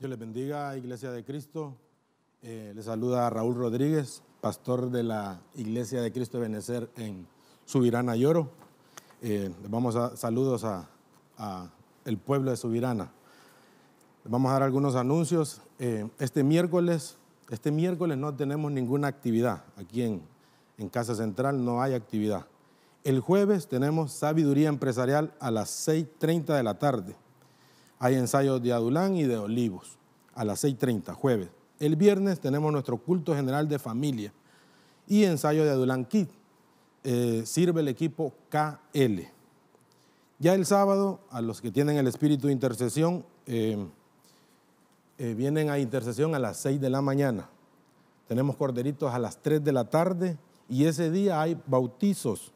Dios les bendiga, Iglesia de Cristo. le eh, les saluda Raúl Rodríguez, pastor de la Iglesia de Cristo de Benecer en Subirana, Lloro. Eh, les vamos a saludos a, el pueblo de Subirana. vamos a dar algunos anuncios. Eh, este miércoles, este miércoles no tenemos ninguna actividad aquí en, en Casa Central, no hay actividad. El jueves tenemos sabiduría empresarial a las 6.30 de la tarde. Hay ensayos de Adulán y de Olivos a las 6.30, jueves. El viernes tenemos nuestro culto general de familia y ensayo de Adulán Kit. Eh, sirve el equipo KL. Ya el sábado, a los que tienen el espíritu de intercesión, eh, eh, vienen a intercesión a las 6 de la mañana. Tenemos corderitos a las 3 de la tarde y ese día hay bautizos,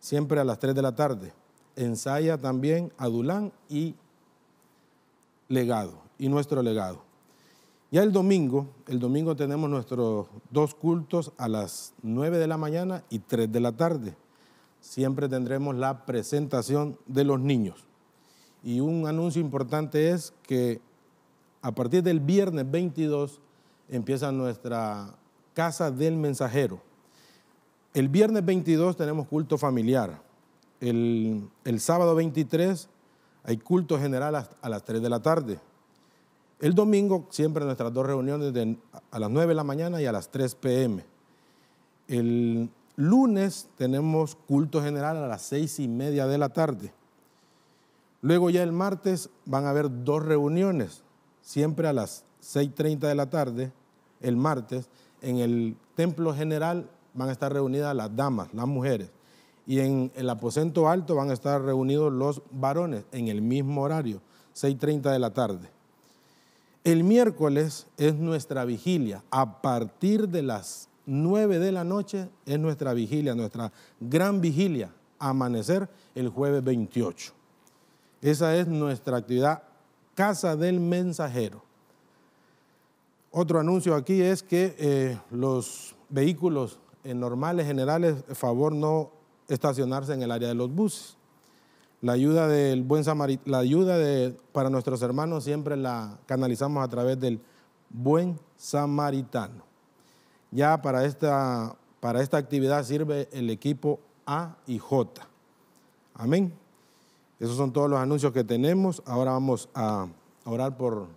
siempre a las 3 de la tarde. Ensaya también Adulán y legado y nuestro legado. Ya el domingo, el domingo tenemos nuestros dos cultos a las 9 de la mañana y 3 de la tarde. Siempre tendremos la presentación de los niños. Y un anuncio importante es que a partir del viernes 22 empieza nuestra casa del mensajero. El viernes 22 tenemos culto familiar. El, el sábado 23 hay culto general a las 3 de la tarde. El domingo, siempre nuestras dos reuniones a las 9 de la mañana y a las 3 pm. El lunes tenemos culto general a las 6 y media de la tarde. Luego ya el martes van a haber dos reuniones, siempre a las 6.30 de la tarde, el martes, en el templo general van a estar reunidas las damas, las mujeres y en el aposento alto van a estar reunidos los varones en el mismo horario, 6.30 de la tarde. El miércoles es nuestra vigilia. A partir de las 9 de la noche es nuestra vigilia, nuestra gran vigilia, amanecer el jueves 28. Esa es nuestra actividad Casa del Mensajero. Otro anuncio aquí es que eh, los vehículos eh, normales, generales, favor no estacionarse en el área de los buses. La ayuda, del buen la ayuda de, para nuestros hermanos siempre la canalizamos a través del buen samaritano. Ya para esta, para esta actividad sirve el equipo A y J. Amén. Esos son todos los anuncios que tenemos. Ahora vamos a orar por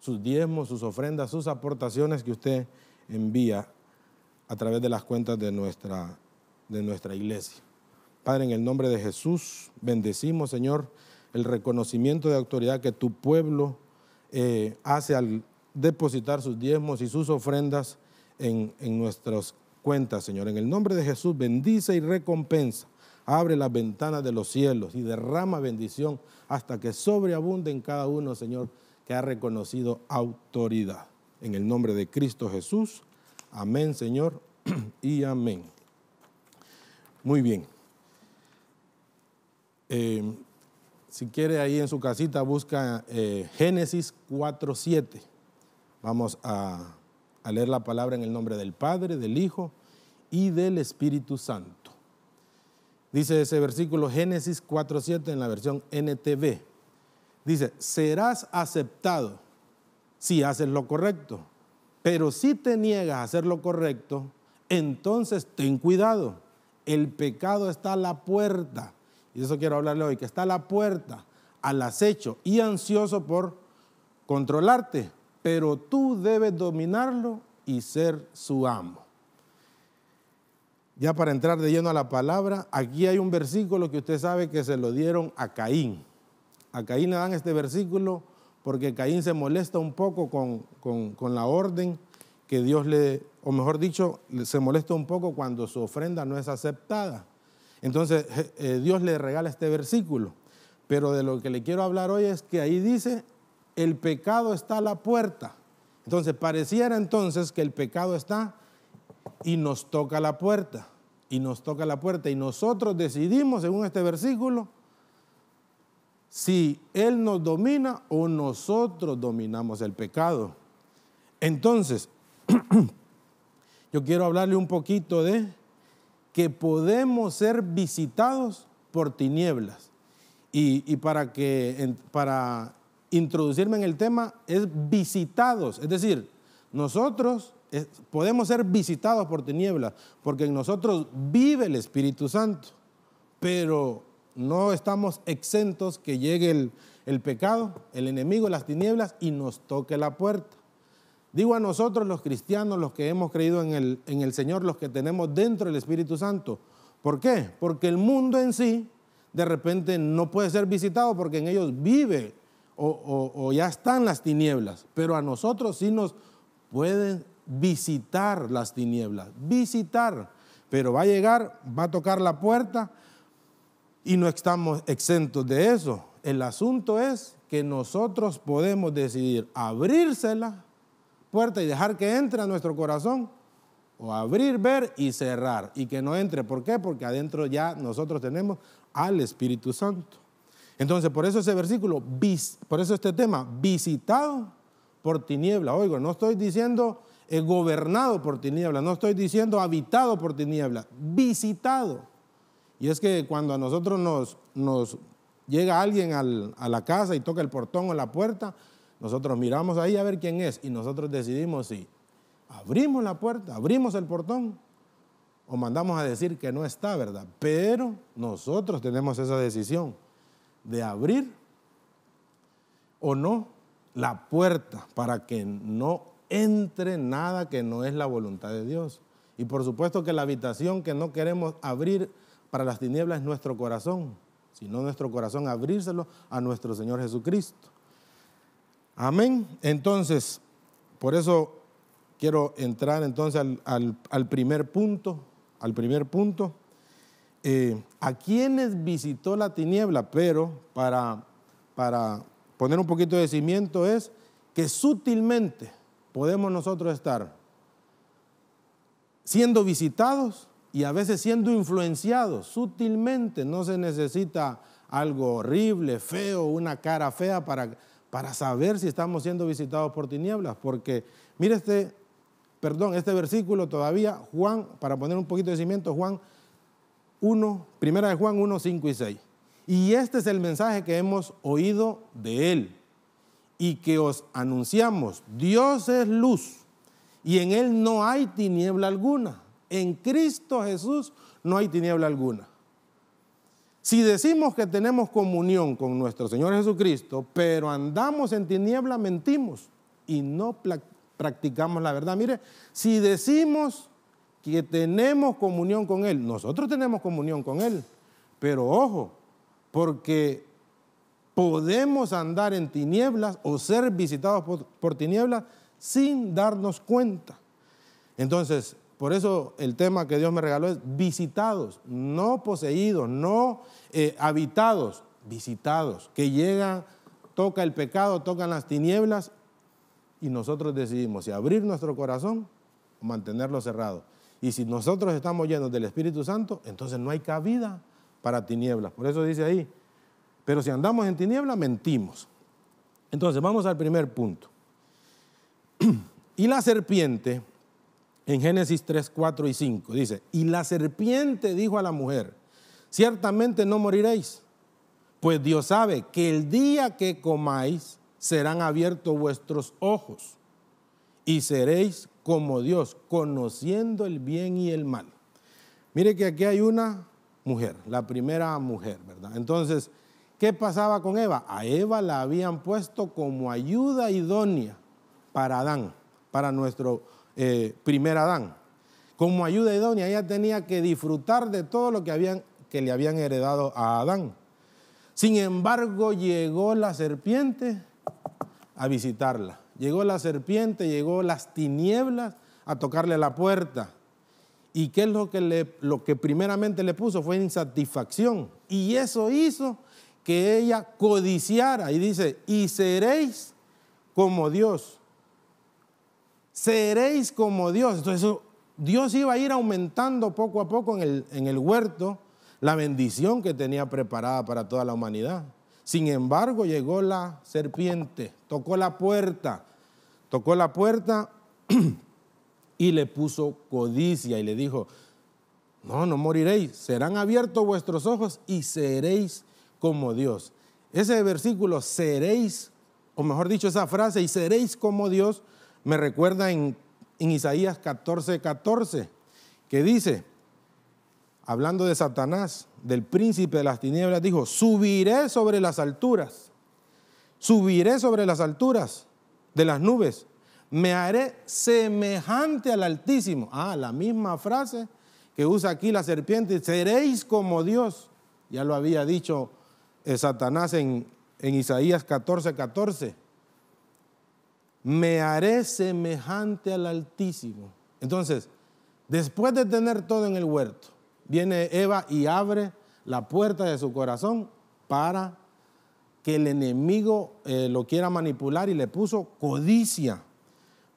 sus diezmos, sus ofrendas, sus aportaciones que usted envía a través de las cuentas de nuestra, de nuestra iglesia. Padre, en el nombre de Jesús, bendecimos, Señor, el reconocimiento de autoridad que tu pueblo eh, hace al depositar sus diezmos y sus ofrendas en, en nuestras cuentas, Señor. En el nombre de Jesús, bendice y recompensa. Abre las ventanas de los cielos y derrama bendición hasta que sobreabunden cada uno, Señor, que ha reconocido autoridad. En el nombre de Cristo Jesús. Amén, Señor, y amén. Muy bien. Eh, si quiere ahí en su casita busca eh, Génesis 4.7. Vamos a, a leer la palabra en el nombre del Padre, del Hijo y del Espíritu Santo. Dice ese versículo Génesis 4.7 en la versión NTV. Dice, serás aceptado si haces lo correcto, pero si te niegas a hacer lo correcto, entonces ten cuidado, el pecado está a la puerta y eso quiero hablarle hoy, que está a la puerta, al acecho y ansioso por controlarte, pero tú debes dominarlo y ser su amo. Ya para entrar de lleno a la palabra, aquí hay un versículo que usted sabe que se lo dieron a Caín. A Caín le dan este versículo porque Caín se molesta un poco con, la orden que Dios le, o mejor dicho, se molesta un poco cuando su ofrenda no es aceptada. Entonces eh, Dios le regala este versículo, pero de lo que le quiero hablar hoy es que ahí dice, el pecado está a la puerta. Entonces pareciera entonces que el pecado está y nos toca la puerta, y nos toca la puerta, y nosotros decidimos, según este versículo, si Él nos domina o nosotros dominamos el pecado. Entonces, yo quiero hablarle un poquito de que podemos ser visitados por tinieblas. Y, para, que, para introducirme en el tema, es visitados. Es decir, nosotros podemos ser visitados por tinieblas, porque en nosotros vive el Espíritu Santo, pero no estamos exentos que llegue el, el pecado, el enemigo, las tinieblas y nos toque la puerta. Digo a nosotros los cristianos, los que hemos creído en el, en el Señor, los que tenemos dentro el Espíritu Santo. ¿Por qué? Porque el mundo en sí de repente no puede ser visitado porque en ellos vive o, o ya están las tinieblas. Pero a nosotros sí nos pueden visitar las tinieblas, visitar. Pero va a llegar, va a tocar la puerta y no estamos exentos de eso. El asunto es que nosotros podemos decidir abrírsela puerta y dejar que entre a nuestro corazón. O abrir, ver y cerrar. Y que no entre. ¿Por qué? Porque adentro ya nosotros tenemos al Espíritu Santo. Entonces, por eso ese versículo, por eso este tema, visitado por tiniebla. Oigo, no estoy diciendo eh, gobernado por tiniebla, no estoy diciendo habitado por tiniebla, visitado. Y es que cuando a nosotros nos, llega alguien a la casa y toca el portón o la puerta, nosotros miramos ahí a ver quién es y nosotros decidimos si abrimos la puerta, abrimos el portón o mandamos a decir que no está, ¿verdad? Pero nosotros tenemos esa decisión de abrir o no la puerta para que no entre nada que no es la voluntad de Dios. Y por supuesto que la habitación que no queremos abrir para las tinieblas es nuestro corazón, sino nuestro corazón abrírselo a nuestro Señor Jesucristo. Amén. Entonces, por eso quiero entrar entonces al, primer punto, al primer punto. Eh, a quienes visitó la tiniebla, pero para, para poner un poquito de cimiento es que sutilmente podemos nosotros estar siendo visitados y a veces siendo influenciados, sutilmente, no se necesita algo horrible, feo, una cara fea para para saber si estamos siendo visitados por tinieblas, porque mire este, perdón, este versículo todavía, Juan, para poner un poquito de cimiento, Juan 1, primera de Juan 1, 5 y 6. Y este es el mensaje que hemos oído de él y que os anunciamos, Dios es luz y en él no hay tiniebla alguna. En Cristo Jesús no hay tiniebla alguna. Si decimos que tenemos comunión con nuestro Señor Jesucristo, pero andamos en tiniebla, mentimos y no practicamos la verdad. Mire, si decimos que tenemos comunión con Él, nosotros tenemos comunión con Él, pero ojo, porque podemos andar en tinieblas o ser visitados por, por tinieblas sin darnos cuenta. Entonces, por eso el tema que Dios me regaló es visitados, no poseídos, no eh, habitados, visitados, que llega, toca el pecado, tocan las tinieblas y nosotros decidimos si abrir nuestro corazón o mantenerlo cerrado. Y si nosotros estamos llenos del Espíritu Santo, entonces no hay cabida para tinieblas. Por eso dice ahí, pero si andamos en tinieblas, mentimos. Entonces vamos al primer punto. y la serpiente, en Génesis 3, 4 y 5, dice, y la serpiente dijo a la mujer, ciertamente no moriréis. Pues Dios sabe que el día que comáis serán abiertos vuestros ojos y seréis como Dios, conociendo el bien y el mal. Mire que aquí hay una mujer, la primera mujer, ¿verdad? Entonces, ¿qué pasaba con Eva? A Eva la habían puesto como ayuda idónea para Adán, para nuestro eh, primer Adán. Como ayuda idónea, ella tenía que disfrutar de todo lo que habían que le habían heredado a Adán. Sin embargo, llegó la serpiente a visitarla. Llegó la serpiente, llegó las tinieblas a tocarle la puerta. ¿Y qué es lo que, le, lo que primeramente le puso? Fue insatisfacción. Y eso hizo que ella codiciara. Y dice, y seréis como Dios. Seréis como Dios. Entonces Dios iba a ir aumentando poco a poco en el, en el huerto la bendición que tenía preparada para toda la humanidad. Sin embargo, llegó la serpiente, tocó la puerta, tocó la puerta y le puso codicia y le dijo, no, no moriréis, serán abiertos vuestros ojos y seréis como Dios. Ese versículo, seréis, o mejor dicho, esa frase, y seréis como Dios, me recuerda en, Isaías 14, 14, que dice, hablando de Satanás, del príncipe de las tinieblas, dijo, subiré sobre las alturas, subiré sobre las alturas de las nubes, me haré semejante al Altísimo. Ah, la misma frase que usa aquí la serpiente, seréis como Dios. Ya lo había dicho eh, Satanás en, en Isaías 14,14. 14. Me haré semejante al Altísimo. Entonces, después de tener todo en el huerto, viene Eva y abre la puerta de su corazón para que el enemigo eh, lo quiera manipular y le puso codicia.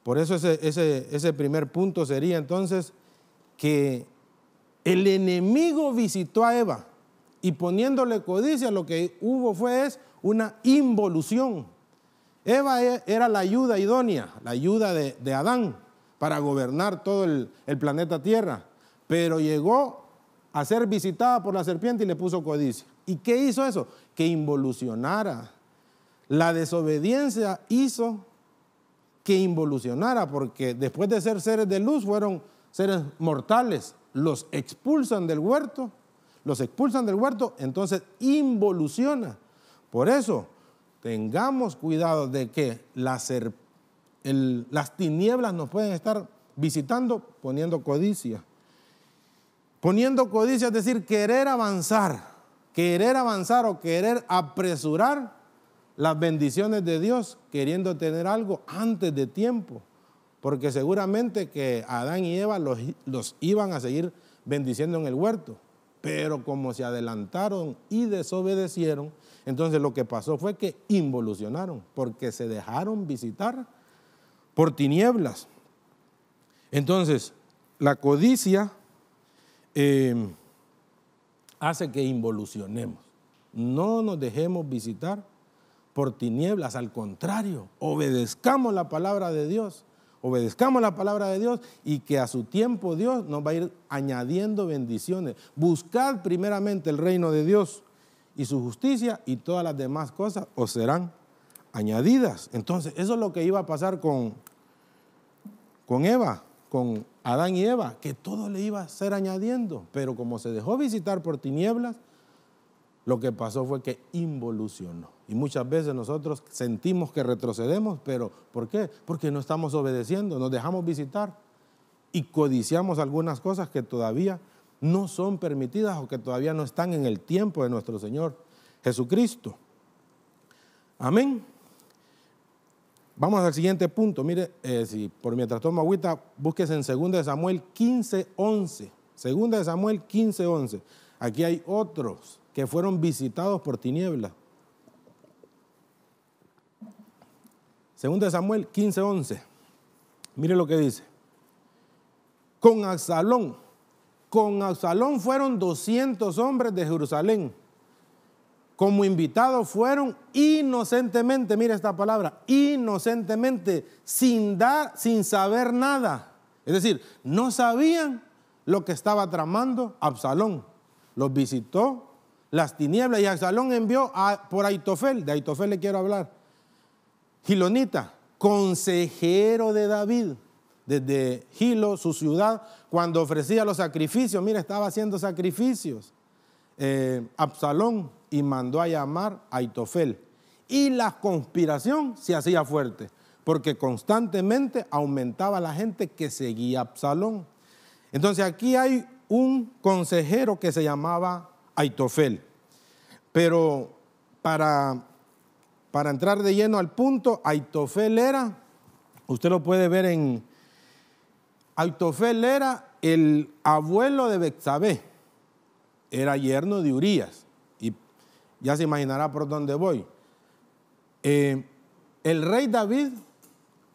Por eso ese, ese, primer punto sería entonces que el enemigo visitó a Eva y poniéndole codicia lo que hubo fue es una involución. Eva e, era la ayuda idónea, la ayuda de, Adán para gobernar todo el, el planeta Tierra, pero llegó a ser visitada por la serpiente y le puso codicia. ¿Y qué hizo eso? Que involucionara. La desobediencia hizo que involucionara, porque después de ser seres de luz fueron seres mortales. Los expulsan del huerto, los expulsan del huerto, entonces involuciona. Por eso, tengamos cuidado de que las tinieblas nos pueden estar visitando poniendo codicia. Poniendo codicia es decir, querer avanzar, querer avanzar o querer apresurar las bendiciones de Dios, queriendo tener algo antes de tiempo, porque seguramente que Adán y Eva los, los iban a seguir bendiciendo en el huerto, pero como se adelantaron y desobedecieron, entonces lo que pasó fue que involucionaron, porque se dejaron visitar por tinieblas. Entonces, la codicia Em, hace que involucionemos. No nos dejemos visitar por tinieblas, al contrario, obedezcamos la palabra de Dios, obedezcamos la palabra de Dios y que a su tiempo Dios nos va a ir añadiendo bendiciones. Buscad primeramente el reino de Dios y su justicia y todas las demás cosas os serán añadidas. Entonces, eso es lo que iba a pasar con, con Eva, con Adán y Eva, que todo le iba a ser añadiendo, pero como se dejó visitar por tinieblas, lo que pasó fue que involucionó. Y muchas veces nosotros sentimos que retrocedemos, pero ¿por qué? Porque no estamos obedeciendo, nos dejamos visitar y codiciamos algunas cosas que todavía no son permitidas o que todavía no están en el tiempo de nuestro Señor Jesucristo. Amén. Vamos al siguiente punto. Mire, eh, si por mientras toma agüita, búsquese en 2 Samuel 15.11. 11. 2 Samuel 15.11. Aquí hay otros que fueron visitados por tinieblas. 2 Samuel 15.11. Mire lo que dice. Con Absalón. Con Absalón fueron 200 hombres de Jerusalén como invitados fueron inocentemente, mira esta palabra, inocentemente, sin dar, sin saber nada. Es decir, no sabían lo que estaba tramando Absalón. Los visitó las tinieblas y Absalón envió por Aitofel, de Aitofel le quiero hablar. Gilonita, consejero de David, desde Gilo, su ciudad, cuando ofrecía los sacrificios, mira, estaba haciendo sacrificios. Eh, Absalón y mandó a llamar a Aitofel. Y la conspiración se hacía fuerte, porque constantemente aumentaba la gente que seguía a Absalón. Entonces aquí hay un consejero que se llamaba Aitofel. Pero para, para entrar de lleno al punto, Aitofel era, usted lo puede ver en, Aitofel era el abuelo de Bexabé, era yerno de Urias. Ya se imaginará por dónde voy. Eh, el rey David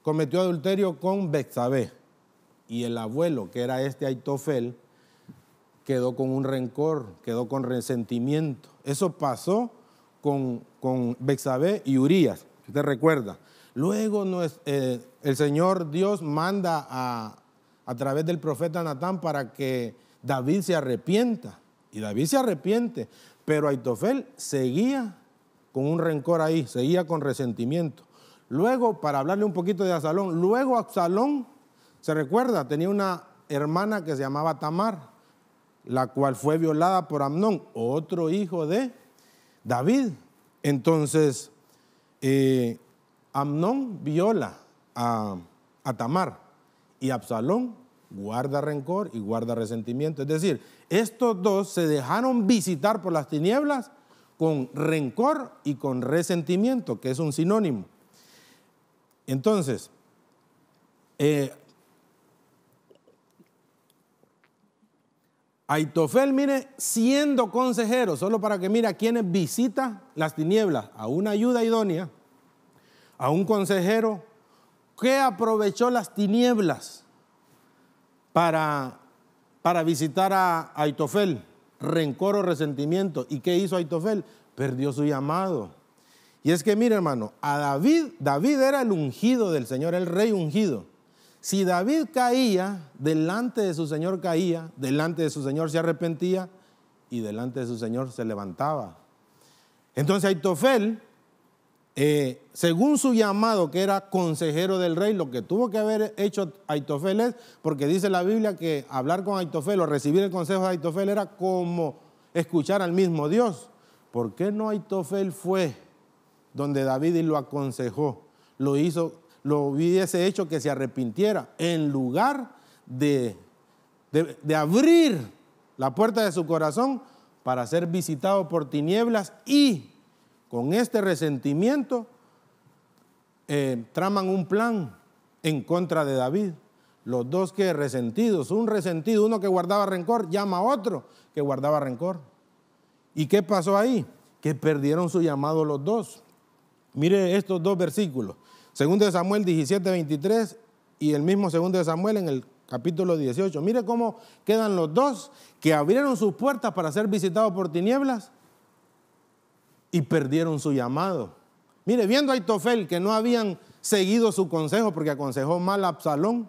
cometió adulterio con Bexabé... y el abuelo, que era este Aitofel, quedó con un rencor, quedó con resentimiento. Eso pasó con, con Bexabé y Urias, usted recuerda. Luego eh, el Señor Dios manda a, a través del profeta Natán para que David se arrepienta. Y David se arrepiente, pero Aitofel seguía con un rencor ahí, seguía con resentimiento. Luego, para hablarle un poquito de Absalón, luego Absalón, se recuerda, tenía una hermana que se llamaba Tamar, la cual fue violada por Amnón, otro hijo de David. Entonces, eh, Amnón viola a Tamar y Absalón guarda rencor y guarda resentimiento. Es decir, estos dos se dejaron visitar por las tinieblas con rencor y con resentimiento, que es un sinónimo. Entonces, eh, Aitofel, mire, siendo consejero, solo para que mire a quienes visita las tinieblas, a una ayuda idónea, a un consejero que aprovechó las tinieblas para, para visitar a Aitofel, rencor o resentimiento. ¿Y qué hizo Aitofel? Perdió su llamado. Y es que, mire, hermano, a David, David era el ungido del Señor, el rey ungido. Si David caía, delante de su Señor caía, delante de su Señor se arrepentía y delante de su Señor se levantaba. Entonces Aitofel eh, según su llamado, que era consejero del rey, lo que tuvo que haber hecho Aitofel es, porque dice la Biblia que hablar con Aitofel o recibir el consejo de Aitofel era como escuchar al mismo Dios. ¿Por qué no Aitofel fue donde David y lo aconsejó? Lo hizo, lo hubiese hecho que se arrepintiera en lugar de, de abrir la puerta de su corazón para ser visitado por tinieblas y con este resentimiento, eh, traman un plan en contra de David. Los dos que resentidos, un resentido, uno que guardaba rencor, llama a otro que guardaba rencor. ¿Y qué pasó ahí? Que perdieron su llamado los dos. Mire estos dos versículos. Segundo de Samuel 17, 23 y el mismo segundo de Samuel en el capítulo 18. Mire cómo quedan los dos que abrieron sus puertas para ser visitados por tinieblas y perdieron su llamado. Mire, viendo a Itofel que no habían seguido su consejo porque aconsejó mal a Absalón,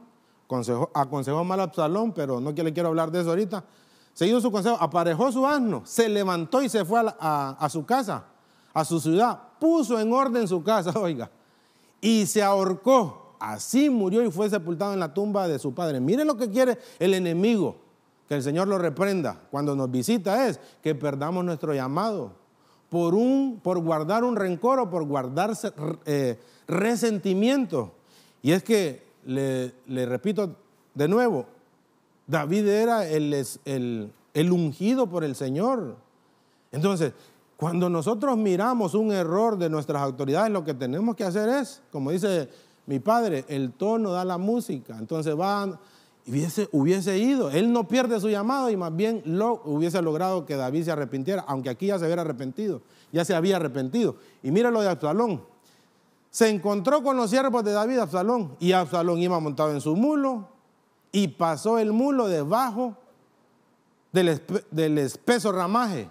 aconsejó, mal a Absalón, pero no que le quiero hablar de eso ahorita. Seguido su consejo, aparejó su asno, se levantó y se fue a su casa, a su ciudad, puso en orden su casa, oiga, y se ahorcó así murió y fue sepultado en la tumba de su padre. Mire lo que quiere el enemigo, que el Señor lo reprenda cuando nos visita, es que perdamos nuestro llamado, por, un, por guardar un rencor o por guardar eh, resentimiento. Y es que, le, repito de nuevo, David era el, el, el ungido por el Señor. Entonces, cuando nosotros miramos un error de nuestras autoridades, lo que tenemos que hacer es, como dice mi padre, el tono da la música. Entonces van hubiese, hubiese ido. Él no pierde su llamado y más bien lo, hubiese logrado que David se arrepintiera, aunque aquí ya se hubiera arrepentido, ya se había arrepentido. Y mira lo de Absalón. Se encontró con los siervos de David Absalón y Absalón iba montado en su mulo y pasó el mulo debajo del, del espeso ramaje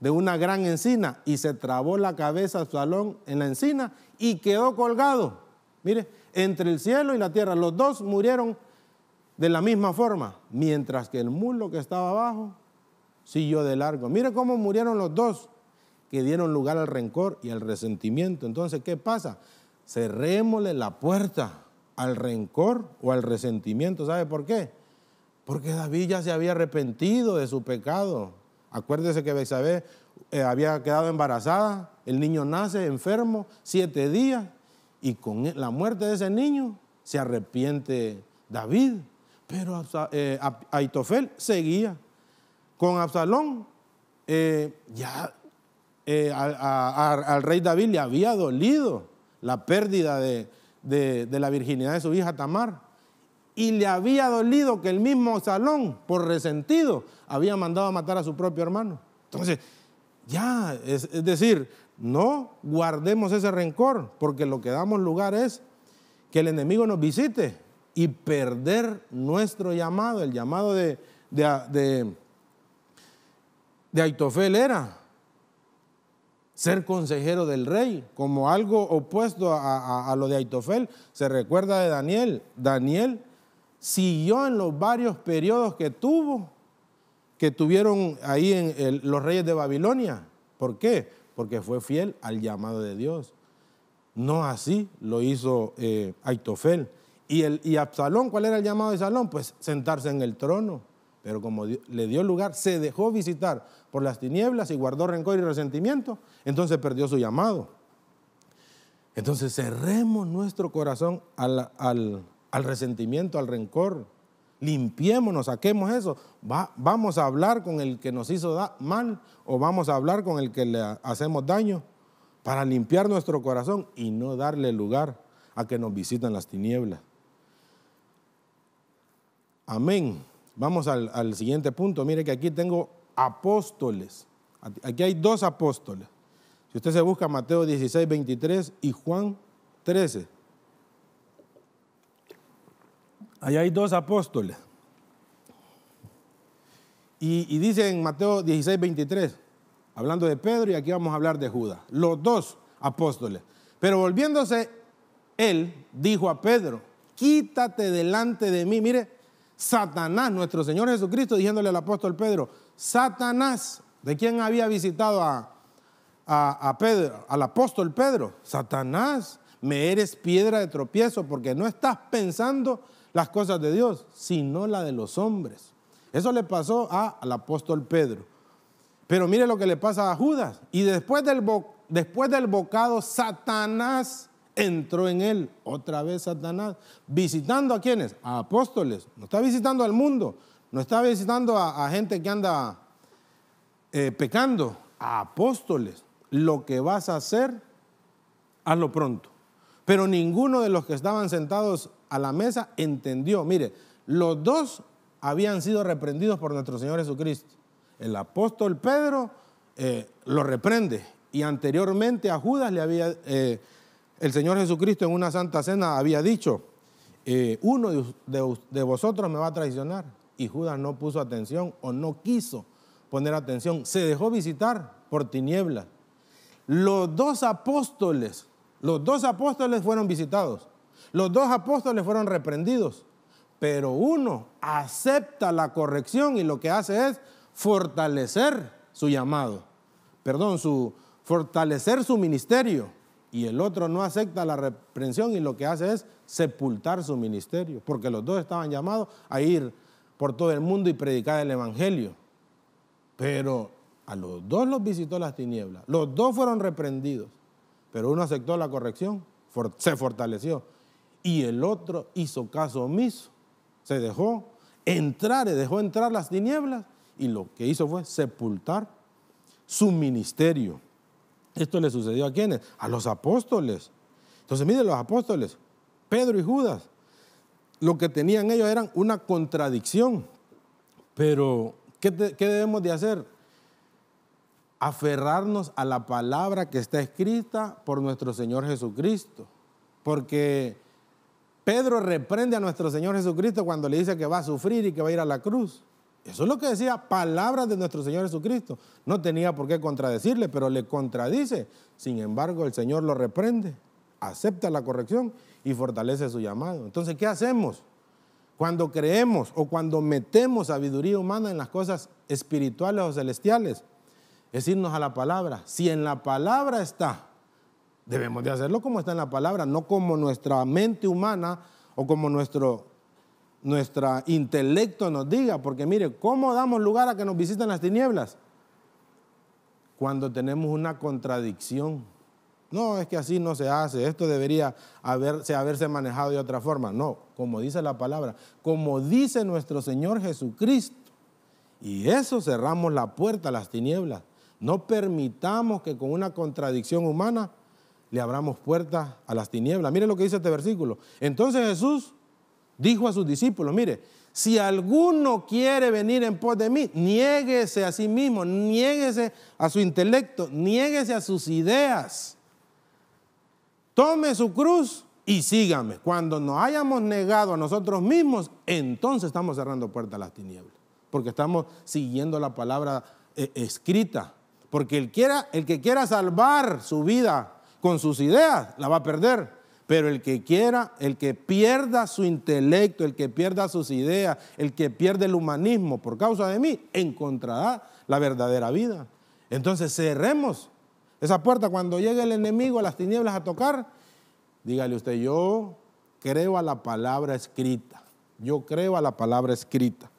de una gran encina y se trabó la cabeza Absalón en la encina y quedó colgado. Mire, entre el cielo y la tierra, los dos murieron de la misma forma, mientras que el muslo que estaba abajo siguió de largo. Mire cómo murieron los dos que dieron lugar al rencor y al resentimiento. Entonces, ¿qué pasa? Cerrémosle la puerta al rencor o al resentimiento. ¿Sabe por qué? Porque David ya se había arrepentido de su pecado. Acuérdese que Betsabé eh, había quedado embarazada, el niño nace enfermo siete días y con la muerte de ese niño se arrepiente David. Pero eh, Aitofel seguía. Con Absalón, eh, ya eh, al rey David le había dolido la pérdida de, la virginidad de su hija Tamar. Y le había dolido que el mismo Absalón, por resentido, había mandado a matar a su propio hermano. Entonces, ya, es decir, no guardemos ese rencor, porque lo que damos lugar es que el enemigo nos visite y perder nuestro llamado. El llamado de, de, de, Aitofel era ser consejero del rey, como algo opuesto a, lo de Aitofel. Se recuerda de Daniel. Daniel siguió en los varios periodos que tuvo, que tuvieron ahí en los reyes de Babilonia. ¿Por qué? Porque fue fiel al llamado de Dios. No así lo hizo eh, Aitofel. Y, el, Absalón, ¿cuál era el llamado de Absalón? Pues sentarse en el trono. Pero como le dio lugar, se dejó visitar por las tinieblas y guardó rencor y resentimiento, entonces perdió su llamado. Entonces cerremos nuestro corazón al, resentimiento, al rencor. Limpiémonos, saquemos eso. vamos a hablar con el que nos hizo mal o vamos a hablar con el que le hacemos daño para limpiar nuestro corazón y no darle lugar a que nos visiten las tinieblas. Amén. Vamos al, siguiente punto. Mire que aquí tengo apóstoles. Aquí hay dos apóstoles. Si usted se busca Mateo 16, 23 y Juan 13. Allá hay dos apóstoles. Y, y, dice en Mateo 16, 23, hablando de Pedro y aquí vamos a hablar de Judas, los dos apóstoles. Pero volviéndose, él dijo a Pedro, quítate delante de mí. Mire, Satanás, nuestro Señor Jesucristo, diciéndole al apóstol Pedro, Satanás, ¿de quién había visitado a, Pedro, al apóstol Pedro? Satanás, me eres piedra de tropiezo porque no estás pensando las cosas de Dios, sino la de los hombres. Eso le pasó al apóstol Pedro. Pero mire lo que le pasa a Judas. Y después del, después del bocado, Satanás entró en él otra vez Satanás. ¿Visitando a quienes, A apóstoles. No está visitando al mundo. No está visitando a, gente que anda eh, pecando. A apóstoles. Lo que vas a hacer, hazlo pronto. Pero ninguno de los que estaban sentados a la mesa entendió. Mire, los dos habían sido reprendidos por nuestro Señor Jesucristo. El apóstol Pedro eh, lo reprende y anteriormente a Judas le había... Eh, el Señor Jesucristo en una santa cena había dicho, eh, uno de, vosotros me va a traicionar. Y Judas no puso atención o no quiso poner atención. Se dejó visitar por tinieblas. Los dos apóstoles, los dos apóstoles fueron visitados. Los dos apóstoles fueron reprendidos. Pero uno acepta la corrección y lo que hace es fortalecer su llamado. Perdón, su fortalecer su ministerio y el otro no acepta la reprensión y lo que hace es sepultar su ministerio, porque los dos estaban llamados a ir por todo el mundo y predicar el Evangelio. Pero a los dos los visitó las tinieblas, los dos fueron reprendidos, pero uno aceptó la corrección, se fortaleció, y el otro hizo caso omiso, se dejó entrar, dejó entrar las tinieblas, y lo que hizo fue sepultar su ministerio. Esto le sucedió a quienes? A los apóstoles. Entonces, miren los apóstoles, Pedro y Judas, lo que tenían ellos eran una contradicción. Pero, ¿qué, qué debemos de hacer? Aferrarnos a la palabra que está escrita por nuestro Señor Jesucristo. Porque Pedro reprende a nuestro Señor Jesucristo cuando le dice que va a sufrir y que va a ir a la cruz. Eso es lo que decía palabras de nuestro Señor Jesucristo. No tenía por qué contradecirle, pero le contradice. Sin embargo, el Señor lo reprende, acepta la corrección y fortalece su llamado. Entonces, ¿qué hacemos? Cuando creemos o cuando metemos sabiduría humana en las cosas espirituales o celestiales, es irnos a la palabra. Si en la palabra está, debemos de hacerlo como está en la palabra, no como nuestra mente humana o como nuestro nuestro intelecto nos diga, porque mire, ¿cómo damos lugar a que nos visiten las tinieblas? Cuando tenemos una contradicción. No, es que así no se hace, esto debería haberse, haberse manejado de otra forma. No, como dice la palabra, como dice nuestro Señor Jesucristo. Y eso cerramos la puerta a las tinieblas. No permitamos que con una contradicción humana le abramos puertas a las tinieblas. Mire lo que dice este versículo. Entonces Jesús dijo a sus discípulos, mire, si alguno quiere venir en pos de mí, niéguese a sí mismo, niéguese a su intelecto, niéguese a sus ideas. Tome su cruz y sígame. Cuando nos hayamos negado a nosotros mismos, entonces estamos cerrando puertas a las tinieblas, porque estamos siguiendo la palabra eh, escrita. Porque el que quiera salvar su vida con sus ideas, la va a perder. Pero el que quiera, el que pierda su intelecto, el que pierda sus ideas, el que pierde el humanismo por causa de mí, encontrará la verdadera vida. Entonces cerremos esa puerta cuando llegue el enemigo a las tinieblas a tocar. Dígale usted, yo creo a la palabra escrita. Yo creo a la palabra escrita.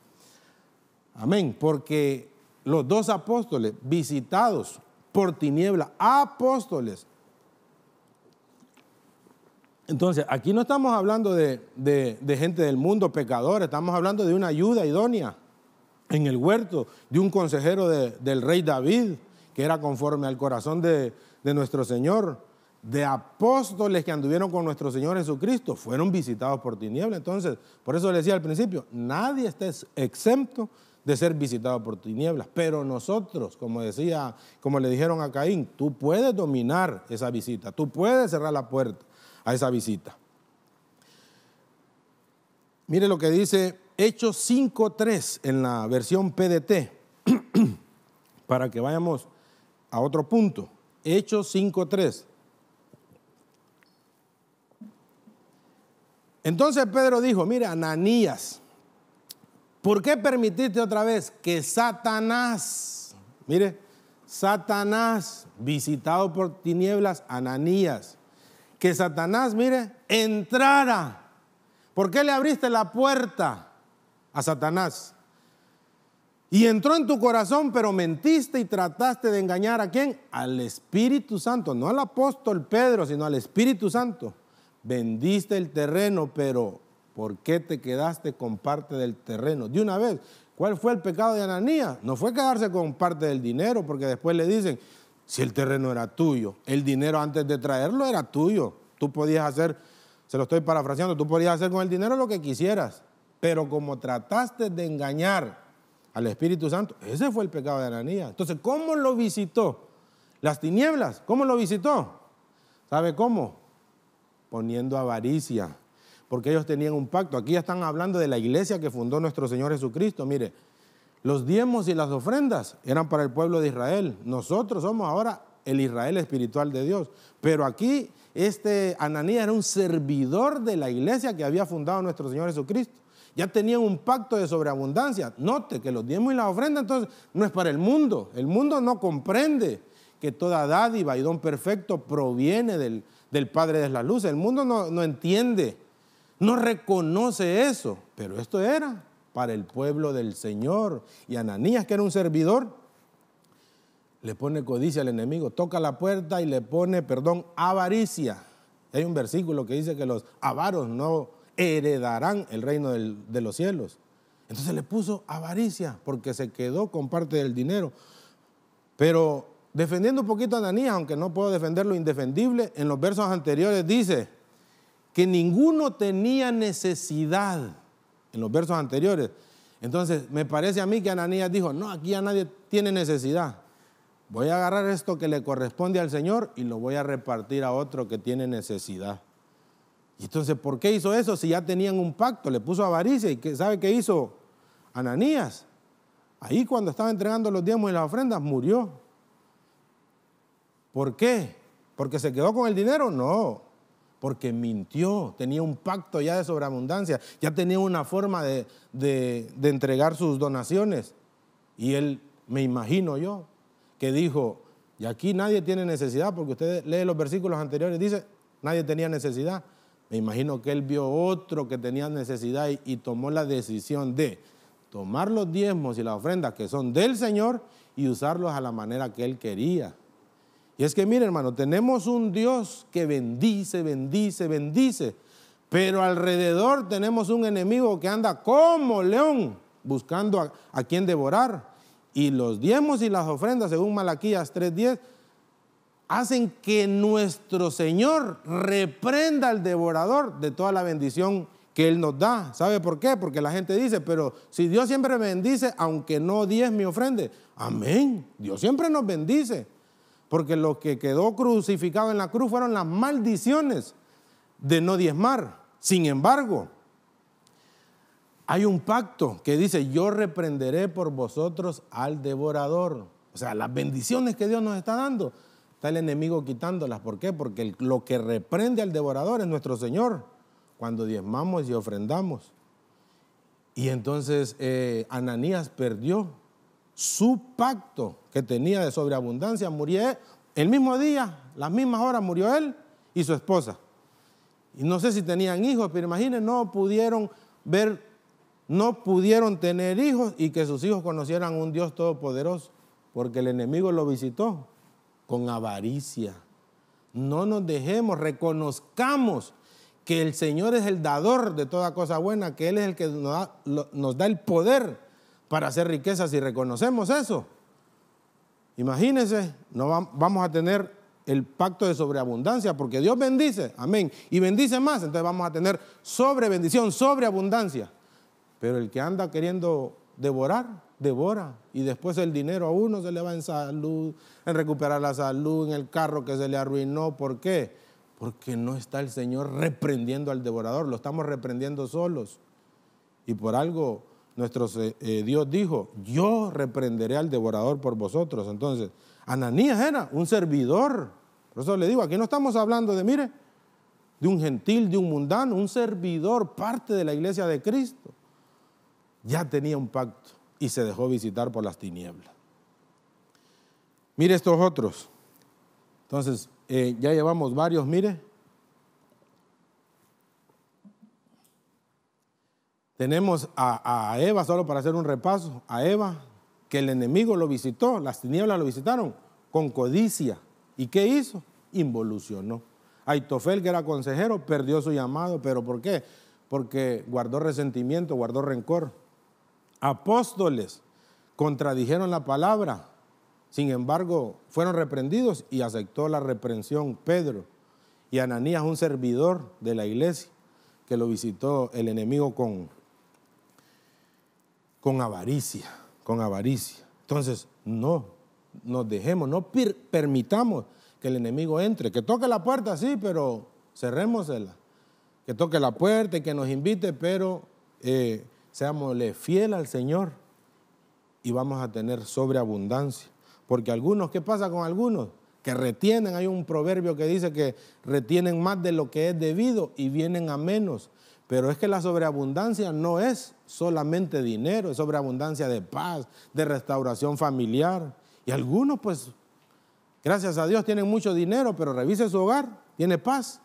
Amén. Porque los dos apóstoles visitados por tinieblas, apóstoles, entonces, aquí no estamos hablando de, gente del mundo pecador, estamos hablando de una ayuda idónea en el huerto, de un consejero del rey David, que era conforme al corazón de, nuestro Señor, de apóstoles que anduvieron con nuestro Señor Jesucristo, fueron visitados por tinieblas. Entonces, por eso le decía al principio, nadie está exento de ser visitado por tinieblas, pero nosotros, como decía, como le dijeron a Caín, tú puedes dominar esa visita, tú puedes cerrar la puerta, a esa visita. Mire lo que dice Hechos 5.3 en la versión PDT, para que vayamos a otro punto. Hechos 5.3. Entonces Pedro dijo, ...mire Ananías, ¿por qué permitiste otra vez que Satanás, mire, Satanás, visitado por tinieblas, Ananías, que Satanás, mire, entrara. ¿Por qué le abriste la puerta a Satanás? Y entró en tu corazón, pero mentiste y trataste de engañar a quién? Al Espíritu Santo, no al apóstol Pedro, sino al Espíritu Santo. Vendiste el terreno, pero ¿por qué te quedaste con parte del terreno? De una vez, ¿cuál fue el pecado de Ananías? No fue quedarse con parte del dinero, porque después le dicen, si el terreno era tuyo, el dinero antes de traerlo era tuyo. Tú podías hacer, se lo estoy parafraseando, tú podías hacer con el dinero lo que quisieras, pero como trataste de engañar al Espíritu Santo, ese fue el pecado de Ananías. Entonces, ¿cómo lo visitó? Las tinieblas, ¿cómo lo visitó? ¿Sabe cómo? Poniendo avaricia, porque ellos tenían un pacto. Aquí ya están hablando de la iglesia que fundó nuestro Señor Jesucristo. Mire, los diezmos y las ofrendas eran para el pueblo de Israel. Nosotros somos ahora el Israel espiritual de Dios. Pero aquí este Ananías era un servidor de la iglesia que había fundado nuestro Señor Jesucristo. Ya tenían un pacto de sobreabundancia. Note que los diezmos y las ofrendas entonces no es para el mundo. El mundo no comprende que toda dádiva y don perfecto proviene del, Padre de la Luz, El mundo no entiende, no reconoce eso. Pero esto era para el pueblo del Señor. Y Ananías, que era un servidor, le pone codicia al enemigo, toca la puerta y le pone, perdón, avaricia. Hay un versículo que dice que los avaros no heredarán el reino de los cielos. Entonces le puso avaricia porque se quedó con parte del dinero. Pero defendiendo un poquito a Ananías, aunque no puedo defender lo indefendible, en los versos anteriores dice que ninguno tenía necesidad en los versos anteriores. Entonces, me parece a mí que Ananías dijo, no, aquí ya nadie tiene necesidad. Voy a agarrar esto que le corresponde al Señor y lo voy a repartir a otro que tiene necesidad. Y entonces, ¿por qué hizo eso si ya tenían un pacto? Le puso avaricia y ¿sabe qué hizo Ananías? Ahí cuando estaba entregando los diezmos y las ofrendas, murió. ¿Por qué? ¿Porque se quedó con el dinero? No porque mintió, tenía un pacto ya de sobreabundancia, ya tenía una forma de, entregar sus donaciones. Y él, me imagino yo, que dijo, y aquí nadie tiene necesidad, porque ustedes lee los versículos anteriores, dice, nadie tenía necesidad. Me imagino que él vio otro que tenía necesidad y, y, tomó la decisión de tomar los diezmos y las ofrendas que son del Señor y usarlos a la manera que él quería. Y es que, mire hermano, tenemos un Dios que bendice, bendice, bendice, pero alrededor tenemos un enemigo que anda como león buscando a, quien devorar. Y los diemos y las ofrendas, según Malaquías 3:10, hacen que nuestro Señor reprenda al devorador de toda la bendición que Él nos da. ¿Sabe por qué? Porque la gente dice, pero si Dios siempre bendice, aunque no diez me ofrende. Amén. Dios siempre nos bendice. Porque lo que quedó crucificado en la cruz fueron las maldiciones de no diezmar. Sin embargo, hay un pacto que dice, yo reprenderé por vosotros al devorador. O sea, las bendiciones que Dios nos está dando, está el enemigo quitándolas. ¿Por qué? Porque lo que reprende al devorador es nuestro Señor, cuando diezmamos y ofrendamos. Y entonces eh, Ananías perdió su pacto que tenía de sobreabundancia, murió El mismo día, las mismas horas, murió él y su esposa. Y no sé si tenían hijos, pero imagínense, no pudieron ver, no pudieron tener hijos y que sus hijos conocieran un Dios todopoderoso, porque el enemigo lo visitó con avaricia. No nos dejemos, reconozcamos que el Señor es el dador de toda cosa buena, que Él es el que nos da el poder para hacer riqueza si reconocemos eso. Imagínense, no vamos a tener el pacto de sobreabundancia, porque Dios bendice, amén, y bendice más, entonces vamos a tener sobrebendición, sobreabundancia. Pero el que anda queriendo devorar, devora, y después el dinero a uno se le va en salud, en recuperar la salud, en el carro que se le arruinó, ¿por qué? Porque no está el Señor reprendiendo al devorador, lo estamos reprendiendo solos. Y por algo nuestro eh, eh, Dios dijo, yo reprenderé al devorador por vosotros. Entonces, Ananías era un servidor. Por eso le digo, aquí no estamos hablando de, mire, de un gentil, de un mundano, un servidor, parte de la iglesia de Cristo. Ya tenía un pacto y se dejó visitar por las tinieblas. Mire estos otros. Entonces, eh, ya llevamos varios, mire. Tenemos a, Eva, solo para hacer un repaso, a Eva, que el enemigo lo visitó, las tinieblas lo visitaron con codicia. ¿Y qué hizo? Involucionó. Aitofel, que era consejero, perdió su llamado, pero ¿por qué? Porque guardó resentimiento, guardó rencor. Apóstoles contradijeron la palabra, sin embargo, fueron reprendidos y aceptó la reprensión Pedro y Ananías, un servidor de la iglesia, que lo visitó el enemigo con con avaricia, con avaricia. Entonces, no, nos dejemos, no permitamos que el enemigo entre, que toque la puerta, sí, pero cerrémosela, que toque la puerta y que nos invite, pero eh, seamos fieles fiel al Señor y vamos a tener sobreabundancia. Porque algunos, ¿qué pasa con algunos? Que retienen, hay un proverbio que dice que retienen más de lo que es debido y vienen a menos. Pero es que la sobreabundancia no es solamente dinero, es sobreabundancia de paz, de restauración familiar. Y algunos, pues, gracias a Dios, tienen mucho dinero, pero revise su hogar, tiene paz,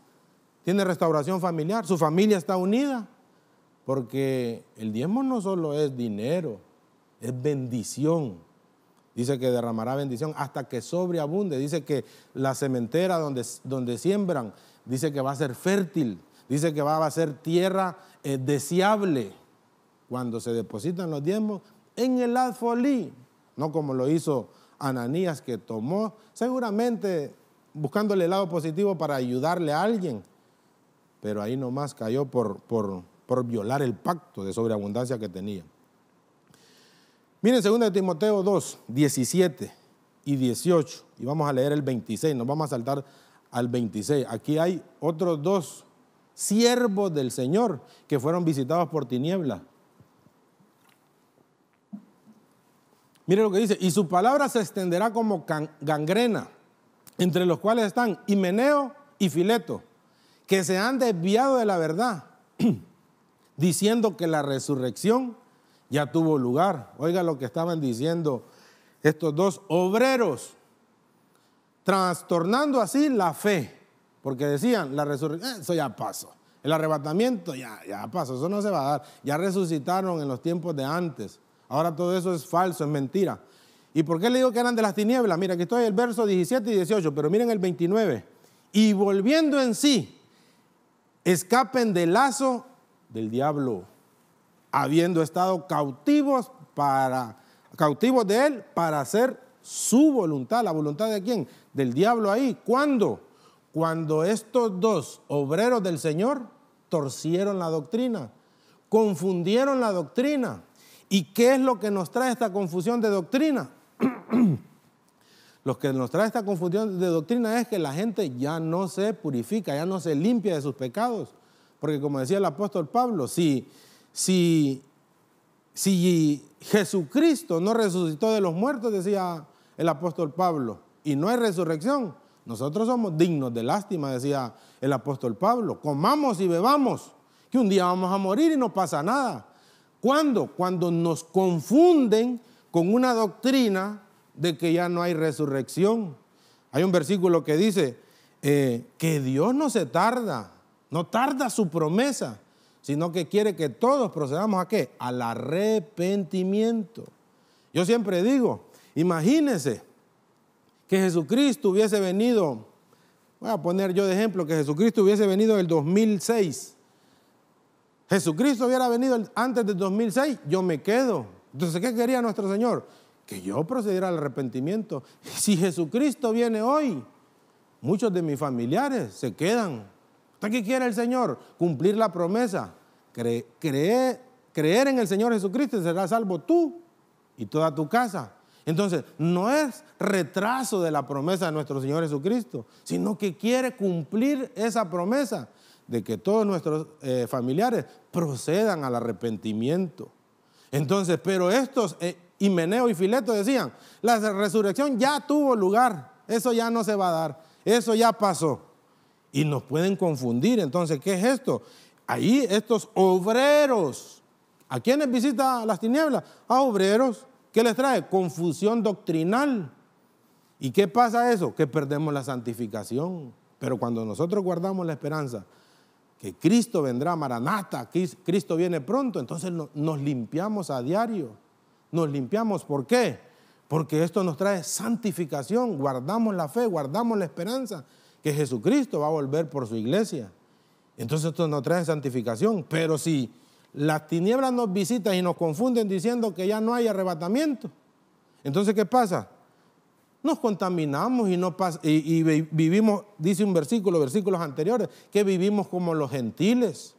tiene restauración familiar, su familia está unida, porque el diezmo no solo es dinero, es bendición. Dice que derramará bendición hasta que sobreabunde. Dice que la cementera donde, donde siembran, dice que va a ser fértil. Dice que va a ser tierra eh, deseable cuando se depositan los diezmos en el alfolí, no como lo hizo Ananías que tomó, seguramente buscándole el lado positivo para ayudarle a alguien, pero ahí nomás cayó por, por, por violar el pacto de sobreabundancia que tenía. Miren 2 de Timoteo 2, 17 y 18, y vamos a leer el 26, nos vamos a saltar al 26. Aquí hay otros dos siervos del Señor que fueron visitados por tinieblas Mire lo que dice, y su palabra se extenderá como gangrena, entre los cuales están Himeneo y Fileto, que se han desviado de la verdad, diciendo que la resurrección ya tuvo lugar. Oiga lo que estaban diciendo estos dos obreros, trastornando así la fe, porque decían, la resurrección, eh, eso ya pasó, el arrebatamiento ya, ya pasó, eso no se va a dar, ya resucitaron en los tiempos de antes. Ahora todo eso es falso, es mentira. ¿Y por qué le digo que eran de las tinieblas? Mira, aquí estoy en el verso 17 y 18, pero miren el 29. Y volviendo en sí, escapen del lazo del diablo, habiendo estado cautivos para cautivos de él para hacer su voluntad, la voluntad de quién? Del diablo ahí. ¿Cuándo? Cuando estos dos obreros del Señor torcieron la doctrina, confundieron la doctrina. ¿Y qué es lo que nos trae esta confusión de doctrina? lo que nos trae esta confusión de doctrina es que la gente ya no se purifica, ya no se limpia de sus pecados. Porque como decía el apóstol Pablo, si, si, si Jesucristo no resucitó de los muertos, decía el apóstol Pablo, y no hay resurrección, nosotros somos dignos de lástima, decía el apóstol Pablo. Comamos y bebamos, que un día vamos a morir y no pasa nada. ¿Cuándo? Cuando nos confunden con una doctrina de que ya no hay resurrección. Hay un versículo que dice eh, que Dios no se tarda, no tarda su promesa, sino que quiere que todos procedamos a qué? Al arrepentimiento. Yo siempre digo, imagínense que Jesucristo hubiese venido, voy a poner yo de ejemplo, que Jesucristo hubiese venido en el 2006 Jesucristo hubiera venido antes de 2006, yo me quedo. Entonces, ¿qué quería nuestro Señor? Que yo procediera al arrepentimiento. Si Jesucristo viene hoy, muchos de mis familiares se quedan. ¿Usted qué quiere el Señor? Cumplir la promesa. creer en el Señor Jesucristo y serás salvo tú y toda tu casa. Entonces, no es retraso de la promesa de nuestro Señor Jesucristo, sino que quiere cumplir esa promesa de que todos nuestros eh, familiares procedan al arrepentimiento. Entonces, pero estos, eh, Himeneo y Fileto decían, la resurrección ya tuvo lugar, eso ya no se va a dar, eso ya pasó. Y nos pueden confundir, entonces, ¿qué es esto? Ahí estos obreros, ¿a quiénes visita las tinieblas? A obreros, ¿qué les trae? Confusión doctrinal. ¿Y qué pasa eso? Que perdemos la santificación. Pero cuando nosotros guardamos la esperanza que Cristo vendrá, a Maranata, Cristo viene pronto, entonces nos limpiamos a diario. Nos limpiamos, ¿por qué? Porque esto nos trae santificación, guardamos la fe, guardamos la esperanza que Jesucristo va a volver por su iglesia. Entonces esto nos trae santificación, pero si las tinieblas nos visitan y nos confunden diciendo que ya no hay arrebatamiento, entonces ¿qué pasa? nos contaminamos y, no y vivimos, dice un versículo, versículos anteriores, que vivimos como los gentiles.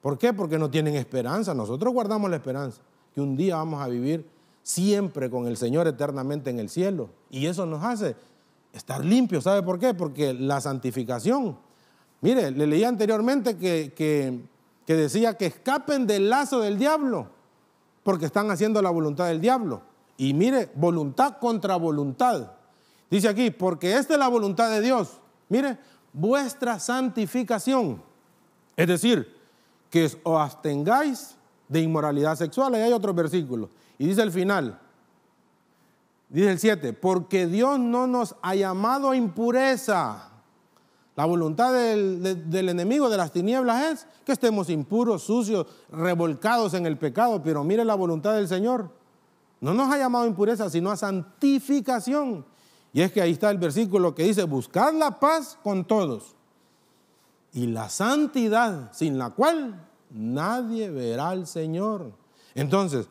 ¿Por qué? Porque no tienen esperanza. Nosotros guardamos la esperanza, que un día vamos a vivir siempre con el Señor eternamente en el cielo. Y eso nos hace estar limpios. ¿Sabe por qué? Porque la santificación, mire, le leía anteriormente que, que, que decía que escapen del lazo del diablo, porque están haciendo la voluntad del diablo. Y mire, voluntad contra voluntad. Dice aquí, porque esta es la voluntad de Dios. Mire, vuestra santificación. Es decir, que os abstengáis de inmoralidad sexual. Ahí hay otro versículo. Y dice el final. Dice el 7, porque Dios no nos ha llamado a impureza. La voluntad del, del, enemigo de las tinieblas es que estemos impuros, sucios, revolcados en el pecado. Pero mire la voluntad del Señor. No nos ha llamado a impureza, sino a santificación. Y es que ahí está el versículo que dice, buscad la paz con todos y la santidad sin la cual nadie verá al Señor. Entonces,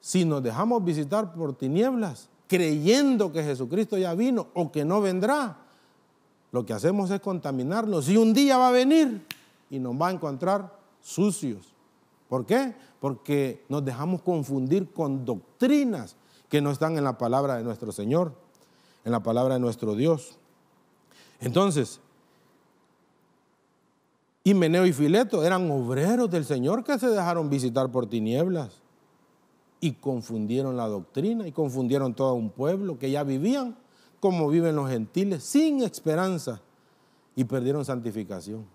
si nos dejamos visitar por tinieblas, creyendo que Jesucristo ya vino o que no vendrá, lo que hacemos es contaminarnos y un día va a venir y nos va a encontrar sucios. ¿Por qué? porque nos dejamos confundir con doctrinas que no están en la palabra de nuestro Señor, en la palabra de nuestro Dios. Entonces, Himeneo y Fileto eran obreros del Señor que se dejaron visitar por tinieblas y confundieron la doctrina y confundieron todo un pueblo que ya vivían como viven los gentiles, sin esperanza y perdieron santificación.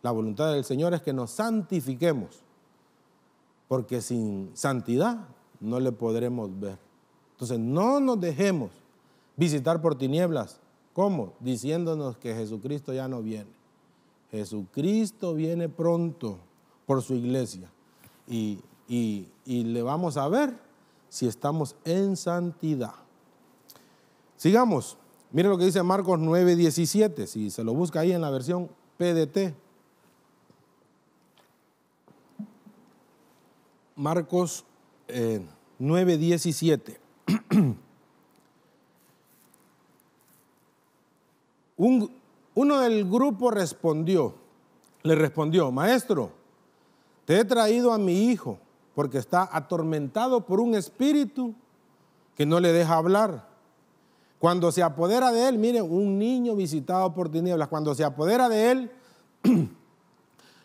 La voluntad del Señor es que nos santifiquemos porque sin santidad no le podremos ver. Entonces no nos dejemos visitar por tinieblas. ¿Cómo? Diciéndonos que Jesucristo ya no viene. Jesucristo viene pronto por su iglesia y, le vamos a ver si estamos en santidad. Sigamos. Mire lo que dice Marcos 9.17. Si se lo busca ahí en la versión PDT, Marcos eh, 9, 17. uno del grupo respondió, le respondió, maestro, te he traído a mi hijo porque está atormentado por un espíritu que no le deja hablar. Cuando se apodera de él, mire, un niño visitado por tinieblas, cuando se apodera de él,